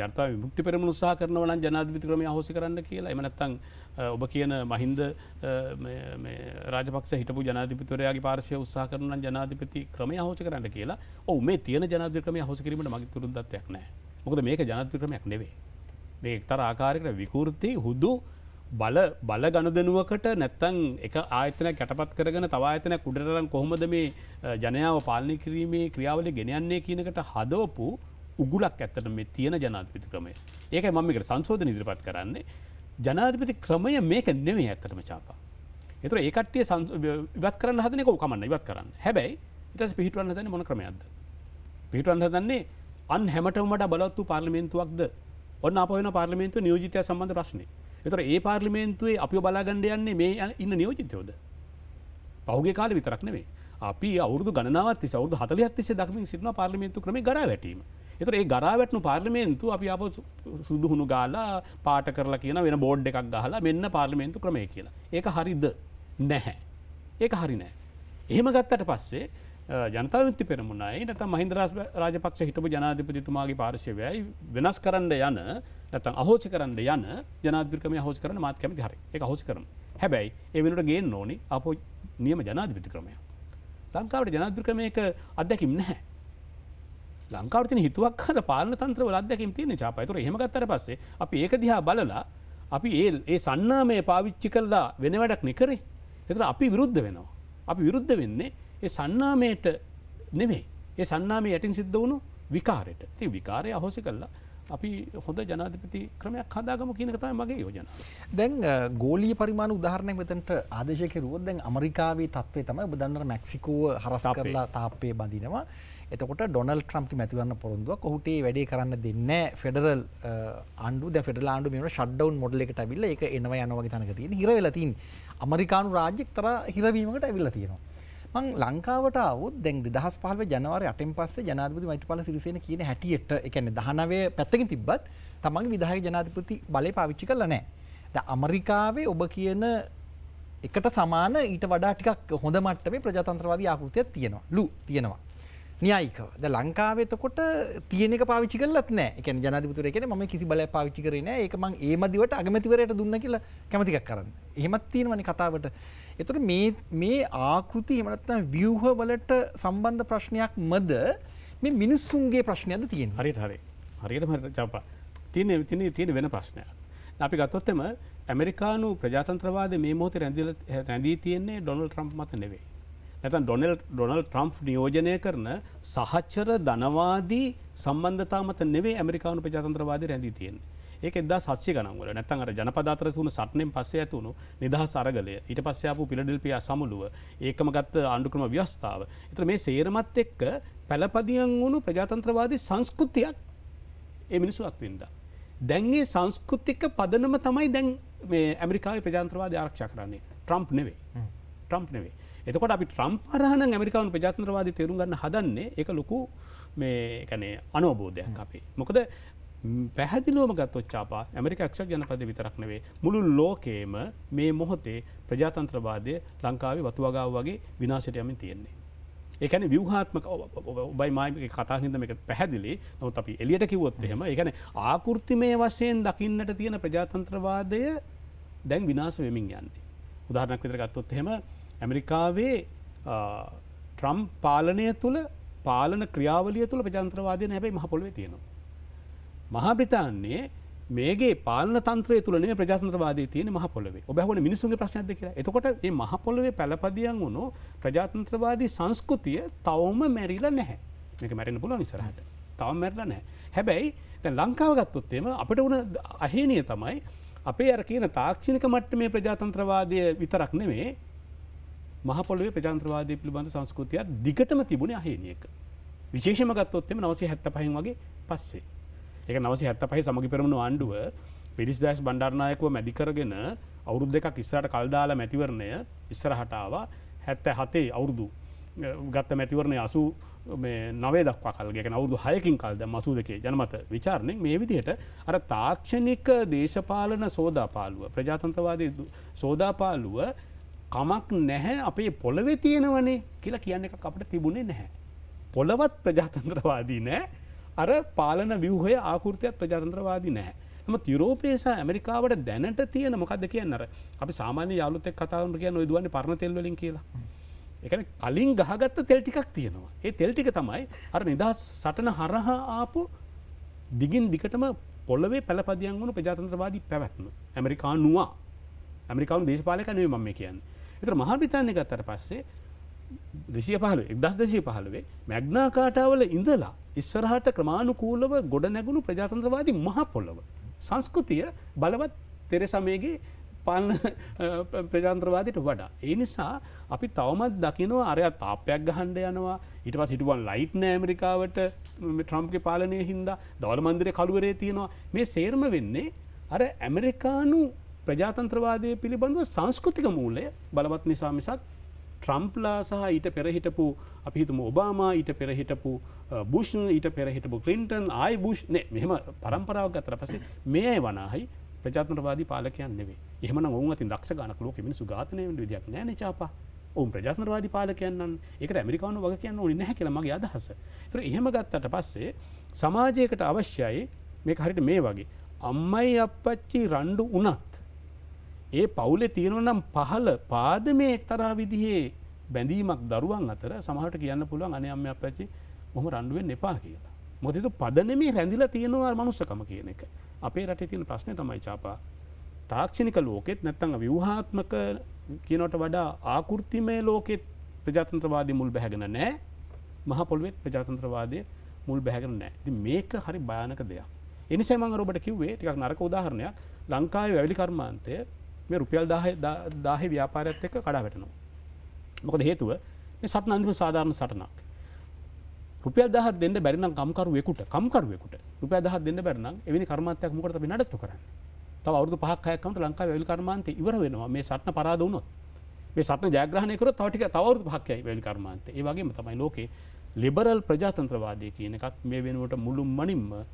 ජනතාව මුක්ති පෙරමුණ උත්සා කරනවන ජනාධිපති ක්‍රම හෝසි කරන්න කියලා එමනත්තං ඔබ කියන මහින්ද රාජපක්ෂ හිටපු ජනාධිපිතුරයාගේ පාර්ශය උත්සා කරන ජනාධිපති ක්‍රමය හෝස කරන්න කියලා ඔ මේ තියන ජනාධික්‍රම හෝසිකිරීමට මගේ තුරුදත්යක් නෑ මොකද මේක ජනතික්‍රමයක් නෙවේ මේ එක්තර ආකාරකට විකෘති හුදු බල බල ගණදනුවකට නැත්තං එක ආයතන කැටපත් කරගෙන තවා ඇතන කුඩරන් කොහොමද මේ ජනයාව පාලනය කිරීමේ ක්‍රියාවලි ගෙනයන්නේ කියනකට හදෝපු උගුලක් ඇත්තට මේ තියෙන ජනාධපිති ක්‍රමය ඒක මමිකට සංශෝධ ඉදිරිපත් කරන්නේ ජනාධපති ක්‍රමය මේක නෙවේ ඇත්තටම චාපා. එතුර ඒකටය ඉවත් කරන්න හදනක කමන්න ඉවත් කරන්න හැබැයි ඉට පිහිටවන්න දන මොන ක්‍රමයක්ද. පිහිටවන්න දන්නේ අන් හැමටමට බලත්තු පාර්ලිමේන්තුවක්ද ඔන්න අපහන පාර්ලිමේන්තු නියෝජිතය සම්බඳ ප්‍රශ්නය එතර ඒ පාර්ලිමේන්තුවේ අපි බලාගණ්ඩ යන්නේ මේ ඉන්න නියෝජිතයෝද. පහුගේ කාල විතරක් නෙේ අපි අවුරදු ගණනාවත් සවුද හතල ඇතිස දක්මින් සිටන පාර්ලිමේන්තු ක්‍රම ගර වැටීම. එතර ඒ ගරාවැටනු පාර්ලිමේන්තු අපි අප සුදුහුණු ගාලා පාට කරලා කියන වෙන බෝඩ් එකක් ගහලා මෙන්න පාර්ලිමේන්තු ක්‍රමය කියලා. ඒක හරිද නැහැ. ඒක හරි නෑ. එහෙම ගත්තට පස්සේ ජනතාවත්ති පෙරමුණයි නැත මහින්ද රාජපක්ෂ හිටපු ජනාධිපතිතුමාගේ පාර්ශවයයි වෙනස් කරන්න යන නැතන් අහෝච කරන්න යන ජනාධිකම හෝස් කරන මාත් කැමති හරි එක හෝස් කරන හැබැයි එවෙනට ගේ නෝනි අප නියම ජනාධිපති ක්‍රමය. ලංකාවට ජනාධිකමයක අදැකිම් නැහැ. ලංකාවතින හිතුවක් හර පාලන තන්ත්‍ර ලදැකින් තියෙන චාපයිතුර හෙමගත්තර පස්සේ අපි ඒක දිහා බලලා අපි ඒ ඒ සන්නාමය පාවිච්චි කරලා වෙන වැඩක් නිකරේ එතර අපි විරුද්ධ වෙනවා. අපි විරුද්ධ වෙන්නේ ඒ සන්නාමයට නෙමේ ඒ සන්නාමේ යටින් සිද්ධ වුණු විකාරයට ති විකාරය අහෝසි කරලා අපි හොඳ ජනාධිපති ක්‍රමයක් හදාගම කියනකතයි මගේ යෝජන. දැන් ගෝලී පරිමාණ උදාහරණයක් මෙතට ආදේශකරුවොත් දැන් අමරිකාවේ තත්වේ තමයි බදන්නට මැක්සිකෝ හරස් කරලා තාප්පය බඳනවා. එතකොට ඩොනල් ට්‍රම්පි මැතිවන්න පොරොන්දුවක් ඔහුටේ වැඩේ කරන්න දෙන්න ෆෙඩරල් ආණ්ඩු ද ෙඩ ආණඩු මෙම ශඩ්ඩවන් මොඩල එකට ඇවිල්ල එක එනවා යනවගේ තනක තියෙන හිරවෙලතින් අමරිකානු රාජ්‍යක්තර හිරවීමට ඇවිල්ල තියෙනවා. මං ලංකාවට අවුත් දැන් දහස් පහල ජනවාර අටෙන් පස්සේ ජනාධපති මයිටපල සිරිසෙන කියන හැටියට එකන දහනවය පැත්තකින් තිබ්බත් තමන්ගේ විදාහක ජනාධපති බලය පාවිච්චි කරලා නෑ. ද අමරිකාවේ ඔබ කියන එකට සමාන ඊට වඩා ටිකක් හොඳ මට්ටමේ ප්‍රජාතන්ත්‍රවාදී ආකෘතියක් තියෙනවා ලු තියෙනවා. නියයිකව ද ලංකාවතකොට තියනක පාවිචි කලත් නෑ එක ජනතිපතුර එකන ම කිසි බල පාවිචි කරන එකම ඒ මදිවට අගමැතිවරයට දුන්න කියලා කැමතිකක් කරන්න. එහෙමත් තියෙනවනි කතාවට. එතුට මේ ආකෘති එමනත්න ව්‍යවහ වලට සම්බන්ධ ප්‍රශ්නයක් මද මේ මිනිස්සුන්ගේ ප්‍රශ්නයද තියෙන් හරි හරි හරියට හර චප තියන තින තියෙන වෙන ප්‍රශ්නයක්. අපි ගත්තොත්තම ඇමරිකානු ප්‍රජාතන්ත්‍රවාද මේ මෝත රැඳී තියෙන්නේ ඩොනල් ට්‍රම්ප් මත නෙවෙයි. ඇතන් ඩොනල් ඩොනල් ට්‍රම්ප් නියෝජනය කරන සහච්චර ධනවාදී සම්බන්ධතාමත නෙවේ ඇමරිකානු ප්‍රජාතන්ත්‍රවාදී රැඳී තියෙන. ඒක එදා සස්්‍ය ගනන්වල නැතන් අර ජනපදාතර වුණු සටනෙන් පස්සේ ඇතුුණු නිදහ සරගලය ඊට පස්සයාපු පිළඩිල්පිය සමුළුව ඒකම ගත්ත අණ්ඩුක්‍රම ව්‍යස්ථාව. එතර මේ සේරමත් එක්ක පැලපදියන් වුණු ප්‍රජාතන්ත්‍රවාදී සංස්කෘතියක් ඒ මිනිසු අත්වින්ද. දැන්ගේ සංස්කෘතික පදනම තමයි දැන් ඇමරිකාව ප්‍රජාන්ත්‍රවාද ආරක්ෂා කරන්නේ ට්‍රම්ප් නෙවේ ට්‍රම්ප් නෙවේ එතකොට අපි ට්‍රම් පරහන ඇමරිකාවන් ප්‍රජාතන්ත්‍රවාද තේරුම්ගන්න හදන්නේ එක ලොකු මේකනේ අනෝබෝධයක් අපේ. මොකද පැහැදිලෝම ගත්තොත් චාපා ඇමරික ක්ෂක් ජනපද විතරක් නවේ මුළු ලෝකේම මේ මොහොතේ ප්‍රජාතන්ත්‍රවාදය ලංකාවේ වතුවගාව වගේ විනාශටයමින් තියෙන්නේ. ඒකන විවහාත්මක ඔබයි මාමක කතා හිදම එක පැහැදිලි නොත් අපි එලියට කිවොත් එහෙම එකන ආකෘතිමය වශයෙන් දකින්නට තියෙන ප්‍රජාතන්ත්‍රවාදය දැන් විනාස වෙමින් යන්නේ. උදාහරනක් විතර ගත්තොත් හෙම ඇමරිකාවේ ට්‍රම් පාලනය තුළ පාලන ක්‍රියාවලිය තුළ ප්‍රජන්ත්‍රවාදය හැබයි මහපොලව තියෙනවා. මහාබ්‍රිතාන්නේ මේගේ පාල තන්ත්‍රය තුළන ප්‍රජාතන්ත්‍රවාද තියන මහපොලව ඔබැහන මිනිසුන් ප්‍රශ්නද කියලා එතකොට ඒ මහපොලවේ පැලපදියන් වුණු ප්‍රජාතන්ත්‍රවාදී සංස්කෘතිය තවම මැරිල නැහැ එක මැරෙන පුල නිසරහට තවම මැරල නෑ හැබැයි ලංකාව ගත්තොත්තේම අපට වන අහේනය තමයි අපේ අර කියන තාක්ෂණික මට්ට මේ ප්‍රජාතන්ත්‍රවාදය විතරක් නෙමේ මහපොලේ ප්‍රජන්ත්‍රවාදය පිළිබඳ සංස්කෘතියක් දිගටම තිබුණ අහේනියක. විශේෂම ගත්තොත්තෙම නවසේ හැත්ත පහන් වගේ පස්සේ. එක නවසේ හැත්ත පහහි සමගි පෙරමුණු ආණ්ඩුව පිරිස් දෑස් බණ්ඩාරණයකව මැදිකරගෙන අවුරුද් දෙකක් ඉස්සට කල්දාලා මැතිවරණය ඉස්සරහටාව හැත්ත හතේ අවුරුදු ගත්ත මැතිවරණය අසු නවේ දක්වා කල්ගේ අවුදු හයකින් කල්ද මසූ දෙකේ ජනමත විචාරණය මේ විදිහට අර තාක්ෂණික දේශපාලන සෝදාපාලුව ප්‍රජාතන්තවාදී සෝදාපාලුව කමක් නැහැ අපේ පොළවෙ තියෙනවනේ කියලා කියන්න එක අපට තිබුණේ නැහැ. පොළවත් ප්‍රජාතන්ත්‍රවාදී නෑ අර පාලන විවහය ආකෘතියක් ප්‍රජාතන්ත්‍රවාදී නැහැ. ම යුරෝපේස ඇමරිකාවට දැනට තියෙන මොකද කියන්නර අපි සාමාන්‍ය යාලුතෙක් කතාවන්ට කිය නොදුවන්න පරණ තෙල්වලින් කියලා. එක කලින් ගහගත්ත තෙල් ටිකක් තියෙනවා. ඒ තෙල් ටික තමයි අර නිදහස් සටන හරහා ආපු දිගින් දිකටම පොල්ලවේ පැලපදියන් වුණු ප්‍රජාතන්ත්‍රවාදී පැවැත්ම ඇමරිකා නවා ඇමරිකාවු දේශපාලක නේ මම කියන්න එතර මහාවිතාන්‍ය ගත්තර පස්සේ දෙසිය පහල එක්දස් දෙසී පහළවේ මැග්නා කාටාවල ඉඳලා ඉස්සරහට ක්‍රමාණුකූලව ගොඩ නැගුණු ප්‍රජාතන්ත්‍රවාදී මහ පොල්ලව. සංස්කෘතිය බලවත් තෙරෙසමයගේ පන්න ප්‍රජාන්ත්‍රවාදයට වඩා. ඒ නිසා අපි තවමත් දකිනවා අරය තාපයක් ගහන්ඩ යනවා ඉට පස් හිටුවන් ලයිට්න ඇමරිකාවට ට්‍රම්ප්ගේ පාලනය හින්දා දවල මන්දිරය කළුවරේ තියෙනවා මේ සේර්ම වෙන්නේ අර ඇමරිකානු ප්‍රජාතන්ත්‍රවාදය පිළිබඳව සංස්කෘතික මූලය බලවත් නිසා මිසක් ට්‍රම්ප්ලා සහ ඊට පෙරහිටපු අපිහිතුම ඔබාමා ඊට පෙරහිටපු භෂණ ඊට පෙරහිටපු කලින්ටන් ආයි භෂ්නය මෙහම පරම්පරාව ගතර පසේ මේ වනාහි ප්‍රජාතන්ත්‍රවාදී පාලකයන් නෙවේ එහම ඔවන් අති දක්ෂ ගනකලෝ කෙමින් සුගාතනය විදයක් නෑ චාපා ඔවුන් ප්‍රජාතන්ත්‍රවාදී පාලකයන් ඒක ඇමරිකානු වග කියන්න ඕනි නැහැ කියලමගේ අදහස. තර එහෙම ගත්තට පස්සේ සමාජයකට අවශ්‍යයි මේ හරිට මේ වගේ. අම්මයි අපපච්චි රණ්ඩු වනත් ඒ පවුලෙ තියෙනනම් පහල පාදමේ එක්තරා විදිහේ බැඳීමක් දරුවන් අතර සමහට කියන්න පුළුවන් අනයම්ම පැච්චි මොහම රණ්ඩුවෙන් එපා කියලා. මොතිතු පදනමේ රැඳිලා තියෙනවා මනුස්සකම කියන එක. අපේ රට තියෙන ප්‍රශ්න තමයි චාපා. තාක්ෂණික ලෝකෙත් නැත්තඟ විවහාත්මක කියනට වඩා ආකෘතිමය ලෝකෙත් ප්‍රජාතන්ත්‍රවාදය මුල් බැහැගෙන නෑ මහ පොළුවෙත් ප්‍රජාතන්ත්‍රවාදය මුල් බැහැගෙන නෑ මේක හරි භානක දෙයක්. එනිසෑමඟ ඔබට කිව්වේ ටිකක් නරක උදාහරණයක් ලංකාවේ වැවිලි කර්මාන්තය මේ රුපියල් දාහ ව්‍යාපාරත් එක කඩා වැටනවා. මොකද හේතුව මේ සටන අන්තිම සාධාරණ සටනක්. රුපියල් දහ දෙන්න බැරිනම් කම්කරුවෙකුට කම්කරුවෙකුට රුපිය දහ දෙන්න බැරිනම් එවැනි කර්මාන්තයක් මොකටද අපි නඩත්තු කරන්නේ? තව අවුරුදු 5ක් 6ක් කමට ලංකාවේ වෙල් කර්මාන්තේ ඉවර වෙනවා මේ සටන පරාද වුණොත්. මේ සටන ජයග්‍රහණය කරොත් තව ටික තව අවුරුදු 5ක් යයි වෙල් කර්මාන්තේ. ඒ වගේම තමයි ලෝකේ ලිබරල් ප්‍රජාතන්ත්‍රවාදය කියන එකත් මේ වෙනුවට මුළුමනින්ම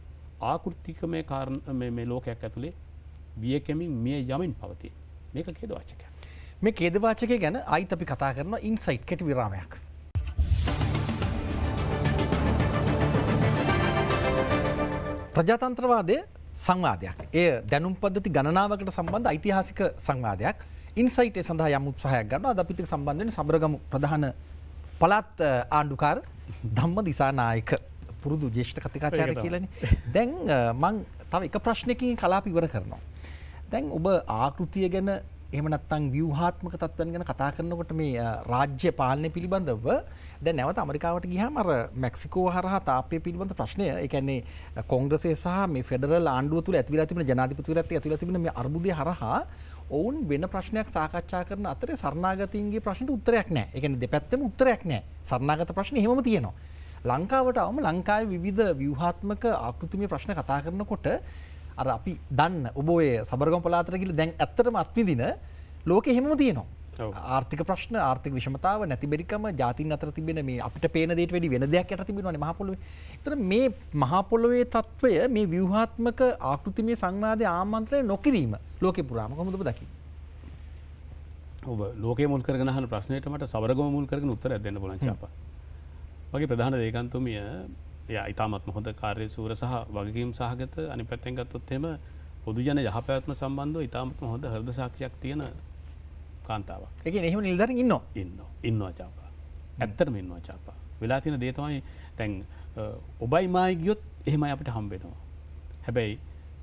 ආකෘතිකමය මේ ලෝකයක් ඇතුලේ වියකමින් මිය යමින් පවතින් මේක කේදවාචක. මේ කේදවාචක ගැන අයිත අපි කතා කරන ඉන්සයිට් කෙට විරාමයක්. ප්‍රජාතන්ත්‍රවාදය සංවාදයක් ඒ දැනුම් පද්ධති ගණනාවකට සම්බන්ධ ඓතිහාසික සංවාදයක් ඉන්සයිටේ සඳහා යම් උත්සාහයක් ගන්න අද අපිට සම්බන්ධයෙන් සබරගමු ප්‍රධාන පළාත් ආණ්ඩුකාර ධම්ම දිසානායක පුරුදු ජේෂ්ඨ කතිකාචාර්ය කියලානේ. දැන් මං තව එක ප්‍රශ්නයකින් කලාප ඉවර කරනවා. දැන් ඔබ ආකෘතිය ගැන එමනත්තං වියහාත්මක තත්වන් ගැන කතා කරනකොට මේ රාජ්‍ය පාලනය පිළිබඳව ද නැවත අමරිකාවට ගිහම අර මැක්සිකෝ හරහ තාපය පිළිබඳ ප්‍රශ්නය එකන්නේ කොංග්‍රසේ සහ මේ ෙඩරල් ආණ්ඩුව තුළ ඇතිවලා තිබෙන ජනාධිපතිවරත් ඇතිලා තිබෙන මේ අර්බුදය හරහා ඔවුන් වෙන ප්‍රශ්නයක් සාකච්ඡා කරන අතර සරණාගතන්ගේ ප්‍රශ්නට උත්තරයක් නෑ එකන දෙපැත්තම උත්තරයක් නෑ සරණාගත ප්‍රශ්න හෙම තියෙනවා ලංකාවට අවම ලංකායි විධ ව්‍යවහාත්මක ආකෘතිමය ප්‍රශ්න කතා කරනකොට අර අපි දන්න ඔබේ සබරගම් පලාතරකිල දැන් ඇත්තටම අත්විදින ලෝක එහෙම තියනවා ආර්ථික ප්‍රශ්න ආර්ථික විෂමතාව නැතිබරිකම ජාතින් අතර තිබෙන මේ අපිට පේනදේට වැඩි වෙන දෙයක් ඇට තිබෙනවන මහපොලොව තර මේ මහපොලොවේ තත්ත්වය මේ ව්‍යවහාත්මක ආකෘතිමය සංවාධය ආමන්ත්‍රය නොකිරීම ලෝක පුරාම කොමුදබ දකි ඔබ ලෝක මුල් කරගහන ප්‍රශ්නයට මට සබරගම මුල් කරන උත්තර දෙන්න පුලන් චාපා වගේ ප්‍රධාන දේකන්තුමිය ය ඉතාමත් මොහොද කාර්ය සූර සහ වගකීම් සහගත අනි පැත්තැන්ගත්තොත් එෙම පොදුජන යහපැත්ම සම්බන්ධ ඉතාමත් මොහොද හරද සාක්ෂයක් තියෙන කාන්තාවක් එක එහෙම නිල්දර ඉන්න ඉන්න ඉන්නවා චාපා ඇත්තටම ඉන්නවා චාපා වෙලා තියෙන දේතමයි තැන් ඔබයි මායගියොත් එහෙම අපට හම්බෙනවා හැබැයි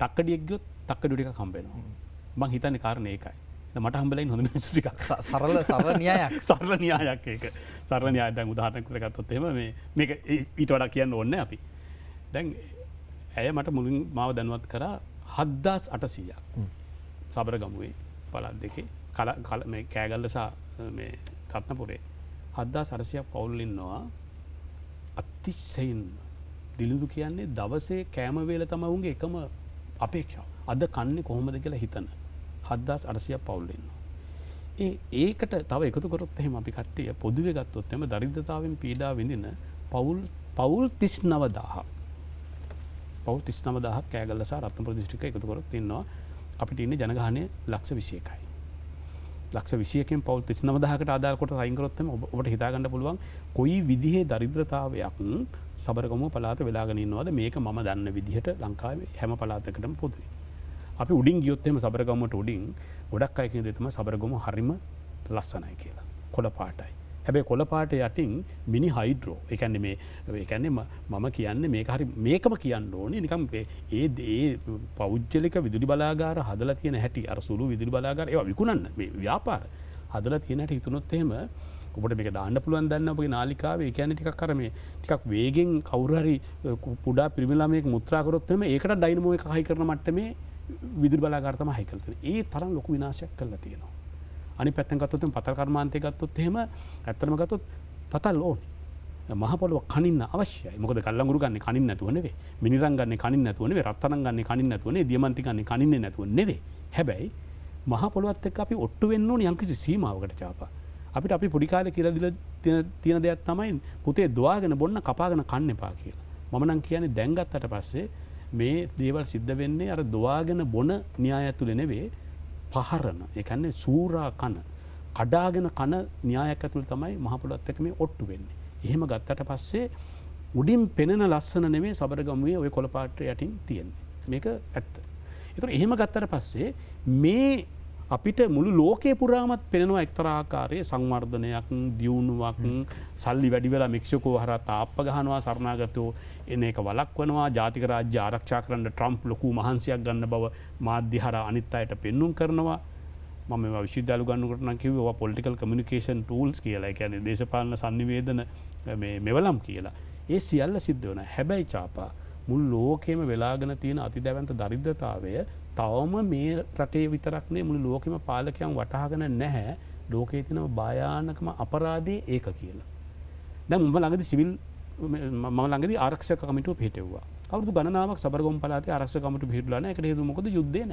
තක්කඩියෙක්ගයොත් තක්කඩුටික කම්බෙනවා මං හිතන්න කාරණ ඒකයි මට හම්බලයි හොඳ මිනිස්සුටික් සරල සරල නියයක් සරල නියායක් ඒක සරල නියායටන් උදාහරනකුර ගත්තොත්තෙම මේ ඊට වඩා කියන්න ඕන්න අපි දැන් ඇය මට මුලින් මාව දැනුවත් කරා හද්දාස් අටසීයක් සබර ගමුවේ පලත් දෙකේ කල කෑගල්ලසා රත්නපුරේ හද්දා සරසියක් පවුල්ලින්නවා අතිශ්සයින් දිලිඳු කියන්නේ දවසේ කෑමවේල තමවුන්ගේ එකම අපේක්ෂාව අද කන්නේ කොහොමද කියලා හිතන හද්දාස් අරසිය පවුල්ලන්න. ඒ ඒකට තව එකතුකොත් එහෙම අපි කට්ටිය පොදුව ගත්තොත් එම දරිද්‍රතාවෙන් පීඩා විඳින පවුල් පවුල් තිස් නවදාහ පවල් තිස් නවදාහ කෑගල්ලසා රත්ම ප්‍රදිෂ්ටික එකතුකොත් තින්නවා අපිට ඉන්න ජනගානය ලක්ෂ විසිය එකයි. ලක්ෂ විසියකෙන් පවල් තිස් නවදහකට ආදාකොට සයිංකරොත්තම ඔබට හිතාගන්න පුළුවන් කොයි විදිහේ දරිද්‍රතාවයක් සබරගම පලාත වෙලාගෙනන්නවාද මේක මම දන්න විදිහට ලංකාවේ හැම පලාතකටම පොදුවේ. අපි උඩින් ගියොත්තෙම සබරගමට උඩින් ගොඩක් අයකින් දෙතම සබරගොම හරිම ලස්සනයි කියලා කොළ පාටයි. හැබැ කොළ පාට යටින් මිනි හයිඩ්‍රෝ එකන්නේ මේ එකන්නේ මම කියන්න මේ හරි මේකම කියන්න ඕනේ නිකම් ඒ ඒ පෞද්ජලික විදුරි බලාගාර හදල තියෙන හැටි අරසුළු විදුරි බලාගාර ඒ විකුණන්න ව්‍යාපාර හදල තියෙනට හිතුනොත් එහෙම ඔබට මේක දාන්න පුළුවන් දන්න ඔගේ නාලිකාව කියන ටික් කරම ටිකක් වේගෙන් කවුරහරි පුඩා පිරිමිලාමෙක් මුත්‍රාකරොත්තම ඒකට ඩයිනමෝය කහයි කරන මට්ටමේ විදුර බලාගර්තම හයිකල්තන ඒ තරම් ලොකු විනාශයක් කරලා තියෙනවා. අනි පැත්තන් ගත්තොතම පතල් කර්මාන්තය ගත්තොත් හෙම ඇත්තම ගත්තොත් පතල් ඕන මහපොලව කනින්න අවශ්‍ය මොක ගල්ලගුරු ගන්න කනින් නැතුවනේ මිනිරන් ගන්න කනින් නැතුවනේ රත්තරන් ගන්න කනින් නැතුවනේ දියමන්ති ගන්න කනින්න නැතුව නෙවේ හැබැයි මහපොළොවත් එක් අපි ඔට්ටු වෙන්න ඕන යම්කිසි සීමාවකට චාප අපිට අපි පොඩිකාල කියලදිල තියෙන දෙයක් තමයි පුතේ දවාගෙන බොන්න කපාගෙන කන්න එපා කියලා මම නම් කියන්නේ දැන්ගත්තට පස්සේ මේ දේවල් සිද්ධ වෙන්නේ අර දවාගෙන බොන න්‍යාය ඇතුළ නෙවේ පහරණ එකන්නේ සූරා කන කඩාගෙන කන න්‍යායක් ඇතුළ තමයි මහපොළොත් එක මේ ඔට්ටු වෙන්නේ. එහෙම ගත්තට පස්සේ උඩින් පෙනෙන ලස්සන නෙමේ සබරගමුවේ ඔය කොළපාට යටින් තියෙන්නේ. මේක ඇත්ත. එතුර එහෙම ගත්තට පස්සේ මේ අපිට මුළු ලෝකේ පුරාමත් පෙනෙනවා එක්තරාකාරය සංවර්ධනයක් දියුණුවක් සල්ලි වැඩිවෙලා මික්ෂකෝ හර තාප්ප ගහනවා සරණාගතෝ එන එක වලක්වනවා ජාතික රාජ්‍ය ආරක්ෂා කරන්න ට්‍රම්ප් ලොකු මහන්සියක් ගන්න බව මාධ්‍යහර අනිත් අයට පෙන්නුම් කරනවා ම විශදල ගන්නකටන කිව පොලිකල් කමිනිකේෂන් ටූල්ස් කියලා එකැන දේශපාලන සන්නිවේදන මෙවලම් කියලා. ඒ සියල්ල සිද්ධ වන හැබැයි චාපා මුල් ලෝකෙම වෙලාගෙන තියෙන අති දැවන්ත දරිද්‍රතාවය තවම මේ රටේ විතරක්නේ මුළු ලෝකෙම පාලකයන් වටහගෙන නැහැ ලෝකේ තිනව භායානකම අපරාධය ඒක කියලා. දැ උඹ ළඟද සිවිල් මංලගද ආරක්ෂ කමිටුව පිටෙව්වා අවුදු ගණනාවක් සබරගොම් පලාති ආරක්ෂ කමට පිටලන එකට හේතු මොකද යුද්ධන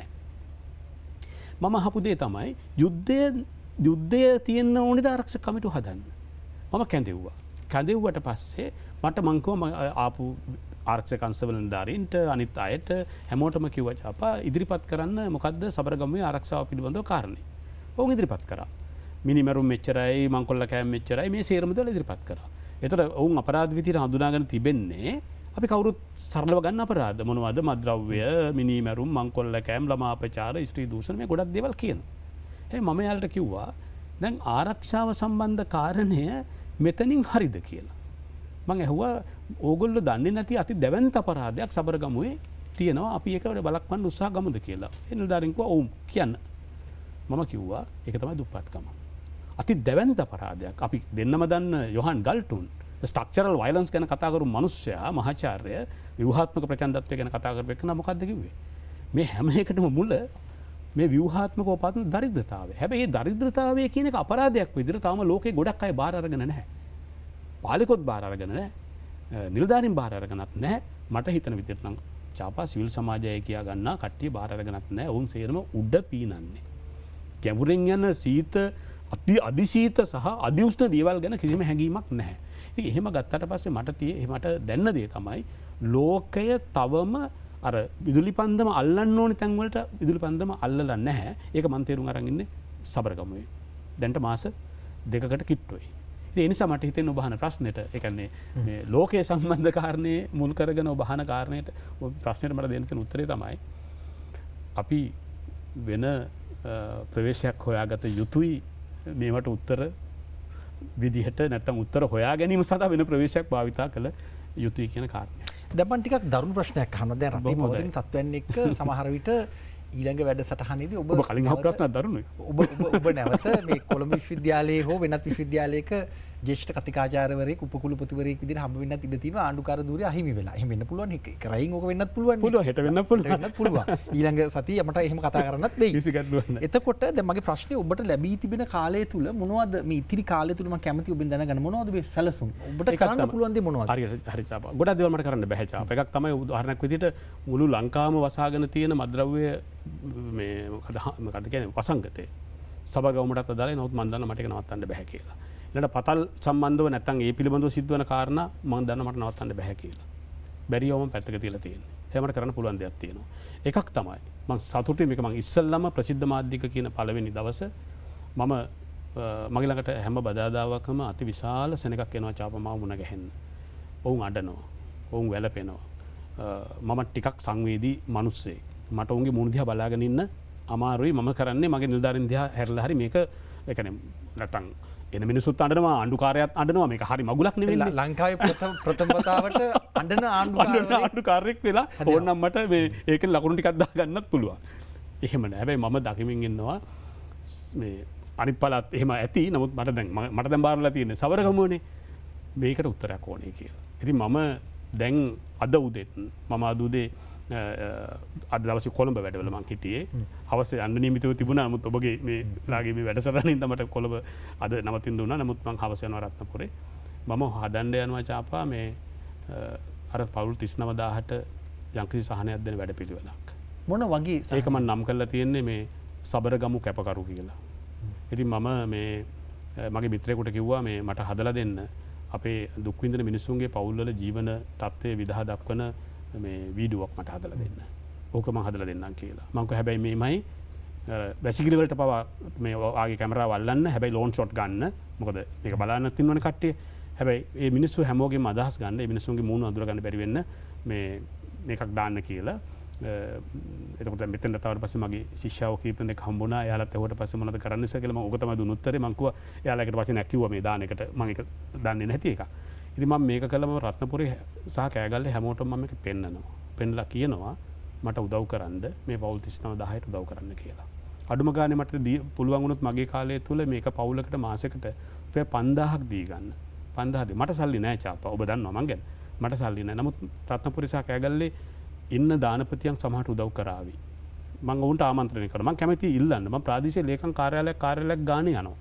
මම හපුදේ තමයි යුද්ධය යුද්ධය තියෙන්න්න ඕනි ආරක්ෂ කමිටු හදන්න මම කැඳෙව්වා කැදෙව්වට පස්සේ මට මංකව ආපු ආර්ක්ෂ කන්සවලන් ධාරීන්ට අනිත් අයට හැමෝටම කිව්වච අප ඉදිරිපත් කරන්න මොකද සබරගමේ ආරක්ෂාව පිළිබඳව කාරණය ඔවු ඉදිරිපත් කර මිනිමරු මෙච්චරයි මංකොල්ල කෑම් මෙච්චරයි මේ සේරමදල ඉදිරිපත් කරා එතට ඔවුන් අපරාධ විතිර හඳුනාගන තිබෙන්නේ අපි කවුරුත් සරලව ගන්න අපරාධ මොනවද මද්‍රව්‍ය මිනිමැරුම් මංකොල්ල කෑම් ලමාපචාර ස්ත්‍රී දූෂණය ගොඩක් දෙවල් කියන. හැ මම යාලට කිව්වා දැන් ආරක්ෂාව සම්බන්ධ කාරණය මෙතනින් හරිද කියලා. මං ඇහුව ඕගොල්ල දන්න නැති අති දැවන්ත අපරාධයක් සබරගමුවේ තියෙනවා අපි එකට බලක්වන් උත්සා ගමද කියලා එනිල්ධාරංකව ඔවුම් කියන්න. මම කිව්වා එක තමයි දුප්පත්කමක්. අති දැවන්ත පරාදයක් අපි දෙන්නම දන්න යොහන් ගල්ටුන් ස්ටක්චරල් වයිලන්ස් ගැන කතාකරු මනුස්්‍යයා මහාචාර්ය විවහත්මක ප්‍රචන්දත්වය ගැන කතාකරප එකන මොකක්දකිවේ මේ හැම එකටම මුල මේ විවහත්මක පත්න දරිද්‍රතාව හැබැයි දරිද්‍රතාවය කියන අපරාධයක් විදිර තාම ලෝක ගොඩක් අයි බාරගෙන නැහැ. පාලිකොත් බාරගෙන නිල්ධාරින් බාරගනත් නෑ මට හිතන විතරනම් චාපා සිවිල් සමාජය කියයා ගන්න කට්ටි බාරගනත් නෑ ඔවුන් සේරම උඩ්ඩ පීනන්නේ. ගැමුරෙන් යන්න සීත අති අධිශීත සහ අධ්‍යෂ්ට දේවල් ගැන කිසිම හැඟීමක් නැහැ. එහෙම ගත්තට පස්සේ මට තිය එමට දැන්න දේ තමයි. ලෝකය තවම අර විදුලි පන්දම අල්ලන්න ඕනි තැන්වලට විදුලි පන්දම අල්ලන්න නැහැ ඒක මන්තේරුම් අරගන්න සබරගමුවේ. දැන්ට මාස දෙකට කිට්ටුවයි. එනිසා මට හිතෙන් ඔබහන ප්‍රශ්නයට එකන්නේ ලෝකය සම්බන්ධ කාරණය මුල් කරගෙන ඔබහන කාරණයට ප්‍රශ්නයට මට දෙනක උත්තරේ තමයි. අපි වෙන ප්‍රවේශයක් හොයාගත යුතුයි මේමට උත්තර විදිහට නැත්තම් උත්තර හොයා ගැනීම සඳ වෙන ප්‍රවේශයක් භාවිතා කළ යුතුයි කියන කාරණය. දැබන් ටිකක් දරුණු ප්‍රශ්නයක් හන දැ රබේ පවදින තත්වන්න එක් සමහරවිට ඊළඟ වැඩ සටහනේද ඔබ කලින් ප්‍රශ්න දරුණු ඔබ නැවත කොළඹ විශ්විද්‍යාලයේ හෝ වෙනත් විශ්විද්‍යාලයක ජේෂ්ට කතිකාචාරවරය උපකුලපතිවරය දි හම වන්න ඉඩ තින ආණඩුකාර දුර හිමි වෙලා හමන්න පුළුවන් කරයි ඕක වෙන්න පුළුවන් පුල හට වෙන්න පුලන්න පුළුව ඊළඟ සති මට එහම කතා කරන්නත් වේ එතකොට දෙමගේ ප්‍රශ්නය ඔබට ලැබී තිබෙන කාලය තුළ මොනවද මේ ඉතිරි කාල තුළම කැමති ඔබ දැන ගන මොනවද සැලසුම් ඔබට කරන්න පුළුවන්ද මොනවා ගොඩ දවමට කරන්න බැහචා එකක් තමයි උදාහරණක් විදිට මුළු ලංකාම වසාගෙන තියෙන මද්‍රව්‍ය කදකැන වසංගතය සබගමටත් දල නොත් මන්දන්න මටක නවත්තන්න බැහැ කියලා ලට පතල් සම්බන්ධව නැතන් ඒ පිළිබඳව සිද්ධවන කාරණ මං දන්නමට නවත්තන්න බැහැ කියලා බැරිියෝම පැත්තක තිල තියෙන හෙමට කරන පුළුවන් දෙයක් තියෙනවා. එකක් තමයි මං සතුටේ මේක මං ඉස්සල්ලම ප්‍රසිද්ධ මාධ්‍යික කියන පලවෙනි දවස මම මගලකට හැම බදාදාවකම අති විශාල සෙනකක් එනවා චාපමාව මුණ ගැහෙන්න. ඔවුන් අඩනවා ඔවුන් වැලපෙනවා. මම ටිකක් සංවේදී මනුස්සේ මට ඔුන්ගේ මුෘදිහ බලාගෙනන්න අමාරුයි මම කරන්නේ මගේ නිල්ධාරින්දයා හැරල හරි මේක එකන නැටන්. එන මිනිසුත් අඩනවා අන්ඩුකාරයත් අඩනවා මේ හරි මගුලක් නෙවෙ ලංකායි ප්‍රථමතාවට අඩන ආණ්ඩුවන්න අන්ඩුකාරයෙක් වෙලා ඕන්නම්මට ඒක ලකුණටි කද්දා ගන්නත් පුළුවන් එහෙමන හැබැයි මම දකිමින් ඉන්නවා අනි පලත් එහෙම ඇති නමුත් මට දැන් මට දැම් බාරලා තියෙන සවරගමනේ මේකට උත්තරයක් ඕනේ කියලා. ඇති මම දැන් අද උදෙත් මම අදුදේ අදවස කොළඹ වැඩවලමක් හිටියේ හවස අන්න නිමිතව තිබුණ නමුත් ඔබගේ මේ ලාගේම වැඩසරනින් තමට කොළඹ අද නවතින් දුන්න නමුත්මං හවසයන රත්නපුරේ මම හදන්ඩ යනවා චාපා මේ අර පවුල් තිස්නවදාහට යංකිසි සහනයක් දෙන වැඩ පිළිවෙලක්. මොන වගේ ඒකම නම් කරලා තියෙන්නේ මේ සබර ගමු කැපකරු කියලා. ඉති මම මේ මගේ මිත්‍රයකුට කිව්වා මේ මට හදල දෙන්න අපේ දුක්වින්දන මිනිස්සුන්ගේ පවුල්ල ජීවන තත්ත්වය විදහ දක්වන මේ වීඩුවක් මට හදල දෙන්න ඕකම හදල දෙන්නම් කියලා මංක හැබැයි මේමයි වැසිගිරිවලට පවා මේවාගේ කැමර වල්ලන්න හැබයි ලෝන් ෂොට් ගන්න මොකද එක බලන්න තින්වන කට්ටේ හැබයි මිනිස්සු හැමෝගේ මදහස් ගන්න මිනිසුන්ගේ මුණ අදුරගන්න පැරිවෙන්න මේ මේකක් දාන්න කියලා එතකට මෙතන තවට පස මගේ ශිෂාව කීපන කම්බුණ යාලත් හට පස මනත කරන්න සකලම ඔකතම දුනුත්තර මංකුව යාලකට පස නැකිව මේ දානකට මක දන්නේ නැති එක ඉරිම මේක කළම රත්නපුරේ සහ කෑගල්ල හැමෝට මම එක පෙන්න්නනවා. පෙන්ලා කියනවා මට උදව් කරන්න මේ පවල් තිස්නව දහයට උදව් කරන්න කියලා. අඩුම ගානමට දී පුළුවන්ගුණුත් මගේ කාලය තුළ මේක පවුලකට මාසකට පය පන්දාහක් දීගන්න පන්දාහද මට සල්ලි නෑ චාප ඔබ දන්න මගෙන් මට සල්ලි නෑ නමුත් රත්නපුරිසා කෑගල්ලේ ඉන්න දානපතියන් සමහට උදව් කරාවී මං ඔවුන්ට ආමන්ත්‍රණය කරම කැමති ඉල්ලන්නම ප්‍රාදේශ ලේකන් කාරයාලයක් කාරලක් ගාන යනවා.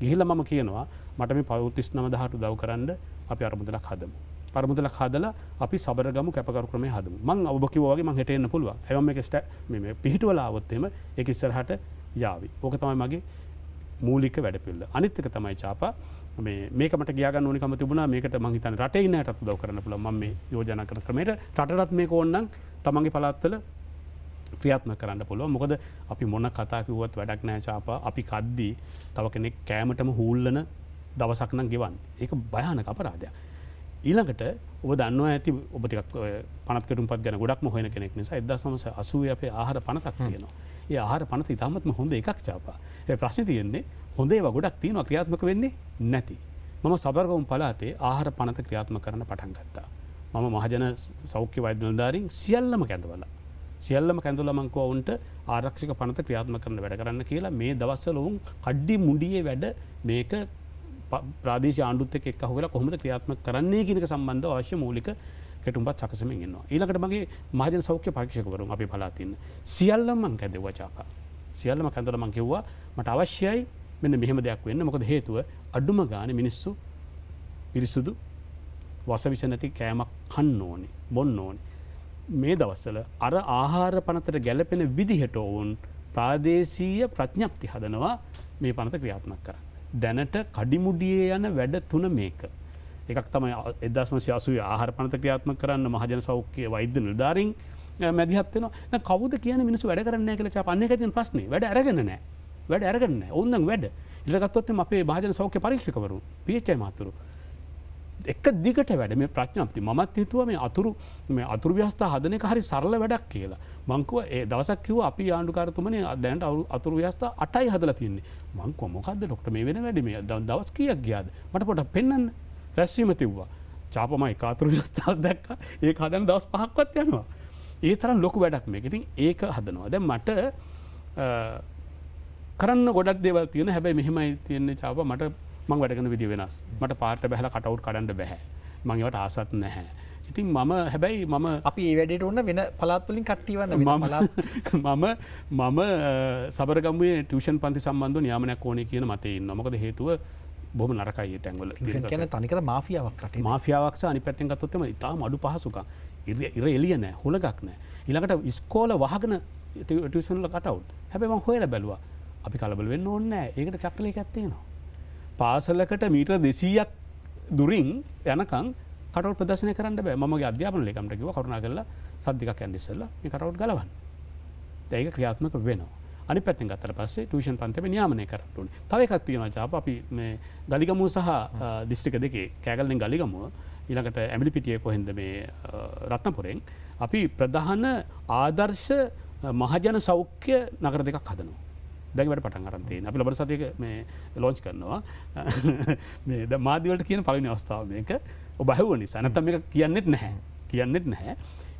ගිහිල මම කියනවා මට මේ පවෘතිස් නම දහට උදව් කරන්න අපි අරමුදලක් හදමු. අරමුදලක් හදලා අපි සබරගම කැපකරු ක්‍රමය හදමු මං ඔබකිවගේ මං හටන්න පුළුව ඇම එකෙට මෙ පිහිටවලාවත්තෙම එක ඉස්සරහට යාවි ඕක තමයි මගේ මූලික වැඩපිල්ල අනිත්තක තමයි චාපා මේකට ග න තිබුණ මේකට මහිතන රට න ට දව කරන පුල ම මේ යෝජන කර ක්‍රමයට රටත් මේ ඕන්නන් තමන්ගේ පලත්වල ක්‍රියාත්ම කරන්න පුළුව මොකද අපි මොන කතාකිවත් වැඩක් නෑ චාපා අපි කද්දී තව කෙනෙක් කෑමටම හූල්ලන දවසක්නම් ගෙවන් ඒක භයනක අපරාධයක්. ඊළඟට ඔබ දන්නවා ඇති ඔබටික් පනකටු පත් ගැන ගොඩක් හොන කෙනෙක් නිසා එද සමස අසුව අපේ ආහර පනතක් තියනවා ඒ ආහර පනත ඉතාමත්ම හොඳ එකක් චාපා ප්‍රශ්න තියෙන්නේ හොඳේ ගොඩක් තියෙන ක්‍රියාත්මක වෙන්නේ නැති. මම සබර්ගවම් පලාතේ ආහර පනත ක්‍රියාත්ම කරන පටන් ගත්තා. මම මහජන සෞඛ්‍ය වෛදනධාරින් සියල්ලම කැඳවලා සියල්ලම කැඳුලමංකව ඔවුන්ට ආරක්ෂික පනත ක්‍රියාත්ම කරන වැඩ කරන්න කියලා මේ දවස්සල ඔවුන් කඩ්ඩි මුඩියේ වැඩ මේක ප්‍රාදේශ ආණ්ඩුත්තක එක් හුල කොහොමද ක්‍රියාත්ම කරන්නේ කියනක සම්බන්ධ අවශ්‍ය මූලික කෙටුම්බත් සකසමෙන් න්නවා ඒලකට මගේ මහජන සෞඛ්‍ය පර්ක්ෂකවරු අපි පලාතින්න සියල්ලම මං කැදව චාකා සියල්ලම කැඳල මං කිව්වා මට අවශ්‍යයි මෙන්න මෙහෙම දෙයක් වෙන්න මොකද හේතුව අඩුම ගාන මිනිස්සු පිරිසුදු වසවිෂ නැති කෑමක් කන්න ඕනේ බොන්න ඕනේ මේ දවස්සල අර ආහාර පනතට ගැලපෙන විදිහට ඔවුන් ප්‍රාදේශීය ප්‍රඥප්ති හදනවා මේ පනත ක්‍රියාත්මක් කරන්න. දැනට කඩිමුඩියේ යන වැඩ තුන මේක. එකක් තමයි එදස්ම ශාසුය ආහර පනත ක්‍රියාත්ම කරන්න මහජන සෞඛ්‍ය වෛද්‍ය නිධාරින් මැදිහත්වෙන කවද කියන මිනිස් වැඩ කරන්න කළ චා පන්න ඇතින් ප්‍රශ්න වැඩ අරගන්න නෑ වැඩ අරගන්න ඔන්නන් වැඩ ඉලගත්වත්ම අපේ භාජන සෞඛ්‍ය පරීක්ෂකවරු පිච්චයි මතුරු එක දිගට වැඩ මේ ප්‍රඥාපති මත් හිතුව මේ අතුරු මේ අතුරු ව්‍යස්ථා හදන එක හරි සරල වැඩක් කියලා මංකුව ඒ දවසක් කිව අපි ආණ්ඩුකාරතුමන දැන්ට අවු අතුරු ව්‍යස්ථා අටයි හදල තින්නේ මංකො මොකක්ද ඩොක්ට මේ වෙන වැඩි මේ දවස් කියක් ගියාද මට පොට පෙන්න්න රැස්වීම තිව්වා චාපමයි කාතුරු ව්‍යස්ථා දැක්ක ඒ හදන දවස් පහක්වත් යනවා ඒ තරම් ලොකු වැඩක් මේ ඉතින් ඒක හදනවා දැ මට කරන්න ගොඩක් දෙවල් තියෙන හැබැයි මෙහෙමයි තියන්නේ චාප මට මං වැඩගන විදි වෙනස් මට පාට බැහල කටවු් කරන්න බැහැ මංවට ආසත් නැහැ. ඉතින් මම හැබැයි මම අපි වැඩට ඔන්න වෙන පලාත්වලින් කට්ටිවන්න මම මම සබරගමේ ටියෂන් පන්ති සම්බන්ධ යාමනයක් ඕන කියන මතයෙන් නොකද හේතුව බොම නරකයි තැන්ගල ගැන තනිකර මාෆියාවක්ට මාෆියාවක්ෂ අනි පැත්තෙන් ගත්තොත්තම ඉතා මඩු පහසුක ඉර එලිය නෑ හොලගක් නෑ ඉළඟට ස්කෝල වහගන ටියෂන්ල කටවු් හැබම හොයල බැලවා අපි කලබල වෙන්න ඕන්න ඒකට චක්කලේ ඇත්තේනවා පාසලකට මීටර දෙසීයක් දුරින් යනකං කටවට ප්‍රදශන කරන්න බෑ මගේ අධ්‍යාපන ලෙකමට කිව කරුණා කරලා සද්ධිකක් ඇන්ඩිස්සල්ල මේ කටවට් ගලවන්න දැයික ක්‍රියාත්මක වෙනවා අනි පැත්තින් අතර පස්සේ ටෂන් පන්තම නියාමනය කරටුන් තව එකක් තියෙන චාප අපි ගලිගමුව සහ දිස්ට්‍රික දෙකේ කෑගලෙන් ගලිගමුව ඉළඟට ඇමිලි පිටිය කොහෙන්ද මේ රත්නපුරෙන් අපි ප්‍රධාන ආදර්ශ මහජන සෞඛ්‍ය නගර දෙකක් හදනවා දැකට පටන් අරන්තේ අපි ලබර සතික මේ ලෝච් කරනවා මාදවලට කියන පලනි අවස්ථාවක ඔබැහව නිසා නැතම එක කියන්නෙත් නැහැ කියන්නෙත් නැහැ.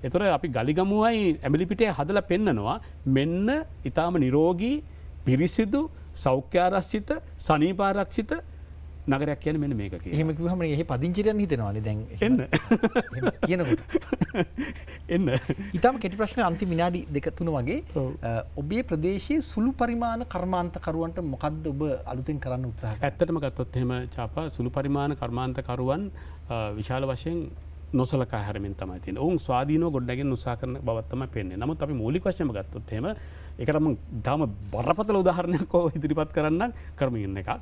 එතොර අපි ගලිගමුවයි ඇමිලිපිටේ හදල පෙන්නනවා මෙන්න ඉතාම නිරෝගී පිරිසිදු සෞඛ්‍යාරශ්චිත සනීපාරක්ෂිත නගරයක් කියන මෙන මේක හෙමකිහම ඒ පදිංචිරයන් හිතෙනවාන දැන් එන්න කියනකට එන්න ඉතාම කෙටි ප්‍රශ්න අන්ති මිනාඩි දෙකතුන වගේ ඔබේ ප්‍රදේශයේ සුළු පරිමාණ කර්මාන්තකරුවන්ට මොකක්ද ඔබ අලුතෙන් කරන්න උත්සා ඇත්තටම ගත්තොත් හෙම චාප සුළු පරිමාණ කර්මාන්තකරුවන් විශාල වශයෙන් නොසලකා හැරමින් තමයි තියෙන ඔවුන් ස්වාදීනෝ ගොඩ්ඩගෙන් උසා කරන බවත්තම පෙන්නේ නමුත් අපි මූලික වශයෙන් ගත්තොත් එහෙම ඒකට මම ධම බරපතල උදාහරණයක් ඉදිරිපත් කරන්න කරමින් එකක්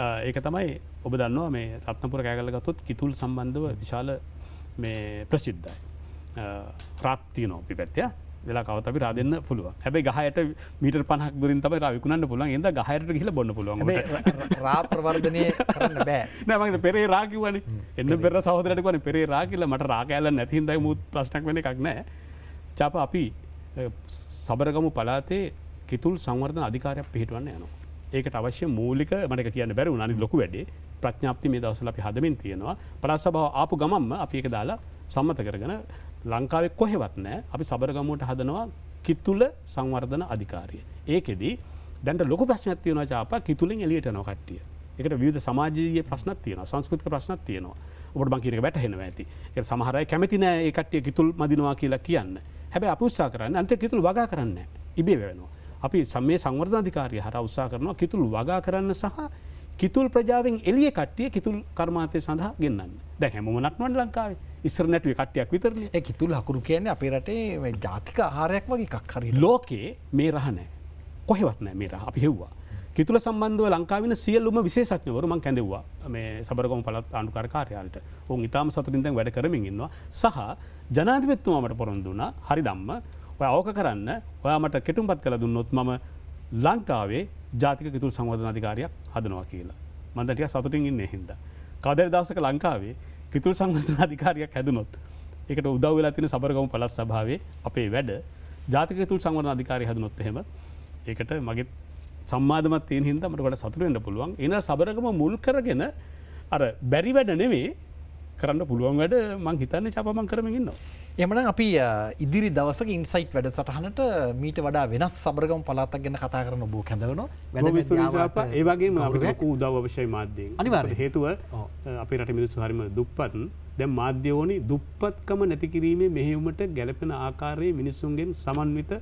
ඒක තමයි ඔබ දන්නවා මේ රත්නපුර කෑගල ගතොත් කිතුල් සම්බන්ධව විශාල මේ ප්‍රසිද්ධයි. ප්‍රාත්තියන අපි පැත්තිය වෙලා කවත අපි රාදන්න පුළුව හැබ ගහයට මීට පහක් දුරින් තම රවිකුණන්න පුලන් එද ගහයට හිල බොන්න පුළුවන් රාප්‍රවර්ධනය බෑ නමගේ පෙරේ රාකිවන එන්න පෙර සහදරට වන පෙරේ රාකිල මට රාකෑල නැතින්දයි මුත් ප්‍රශ්නක් වෙන එකක් නෑ චාප අපි සබරගමු පලාතේ කිතුල් සංවර්ධන අධිකාරයක් පිහිටවන්න යනවා ඒකට අවශ්‍ය මූලික මනක කියන්න බැරවු නනි ලොකු වැඩේ ප්‍රඥාප්ති මේ දවසල අපි හදමින් තියෙනවා පලස් සභාව ආපු ගමම්ම අපි එක දාලා සම්මත කරගෙන ලංකාවේ කොහෙවත් නෑ අපි සබරගමුවට හදනවා කිත්තුල සංවර්ධන අධිකාරය. ඒකෙදී දැන්ට ලොක ප්‍රශ්නයක් තියන චාප කිතුලින් එලියට නොකට්ටිය එකට විධ සමාජයේ ප්‍රශ්නත් තියෙන සංස්කෘතික ප්‍රශ්නත් තියෙනවා ඔබට බංකිරක වැටහෙන ඇති ඒ සමහරයි කැමති නෑ ඒ කට්ටිය කිතුල් මදිනවා කියලා කියන්න හැබැ අපපුස්සා කරන්න අන්ත කිතුල් වගා කරන්න ඉබේ වෙනවා අපි සම්මේ සංවර්ධාධිකාරය හර උත්සා කරනවා කිතුල් වගා කරන්න සහ කිතුල් ප්‍රජාවෙන් එලිය කට්ටිය කිතුල් කර්මාතය සඳහා ගන්න දැ හැමනක් නොට ලංකාවේ ඉස්සර නැටුව කට්ටයක් විතර කිතුල් හකුරු කියන අපේ රටේ ජාතික ආරයක් වගේ එකක් හරි ලෝකයේ මේ රහනෑ කොහෙවත්නෑ මේ රහ අපි හෙව්වා කිතුල සම්බන්ධව ලංකාවන සියල්ලුම විශේෂඥවරු මං කැඳෙව්වා මේ සබරගොම පලත් අන්ුකාර කාරයාලට ඔන් ඉතාම සතුරින්දැන් වැඩ කරමින් ඉන්නවා සහ ජනාධිපත්තුමාමට පොරොන්දුනා හරි දම්ම ඔය ඕක කරන්න ඔයා මට කෙටුම්පත් කළ දුන්නොත් මම ලංකාවේ ජාතික කිතුර සංවධනාධිකාරයක් හදනවා කියලා මන්දටිය සතුටින් ඉන්න හින්ද. කදර දවසක ලංකාවේ කිතුර සංවධනාධිකාරයක් හැදනොත් එකට උදව් වෙලා තින සබරගම පලස් සභාවේ අපේ වැඩ ජාතික තුල් සංවධන අධිකාරය හදනොත් එහෙම ඒකට මගේ සම්මාධමත් තය හිදමට වට සතුරෙන්ට පුළුවන් එන සබරගම මුල් කරගෙන අර බැරි වැඩ නෙවේ කරන්න පුළුවන් වැඩ මං හිතන්න ශපමන් කරමගන්න. එමන අපි ඉදිරි දවසක ඉන්සයිට් වැඩ සටහනට මීට වඩා වෙනස් සබරගම් පලාතක් ගැන කතා කරන බෝ කැඳවන වැඩ ඒවගේ මරක උදවශය මාධ්‍යයෙන් අනිවාර් හේතුව අපි රට මිනිස්සු හරිම දුප්පත්න් දැ මාධ්‍යෝනි දුප්පත්කම නැතිකිරීමේ මෙහෙවුමට ගැලපෙන ආකාරයේ මිනිස්සුන්ගෙන් සමන්විත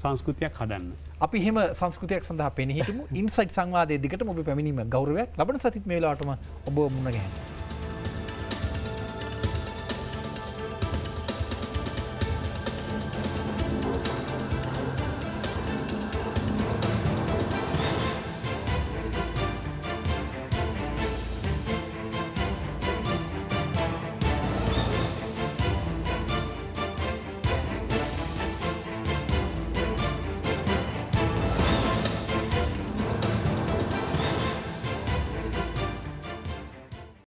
සංස්කෘතියක් හදන්න. අපි හෙම සංස්කෘතියක් සඳහා පෙනෙහිටම ඉන්සයිට් සංවාදය දිකට ඔබ පැමිණීම ගෞරවයක් ලබන සතිත් මේලාටම ඔබ මුණගැහැ.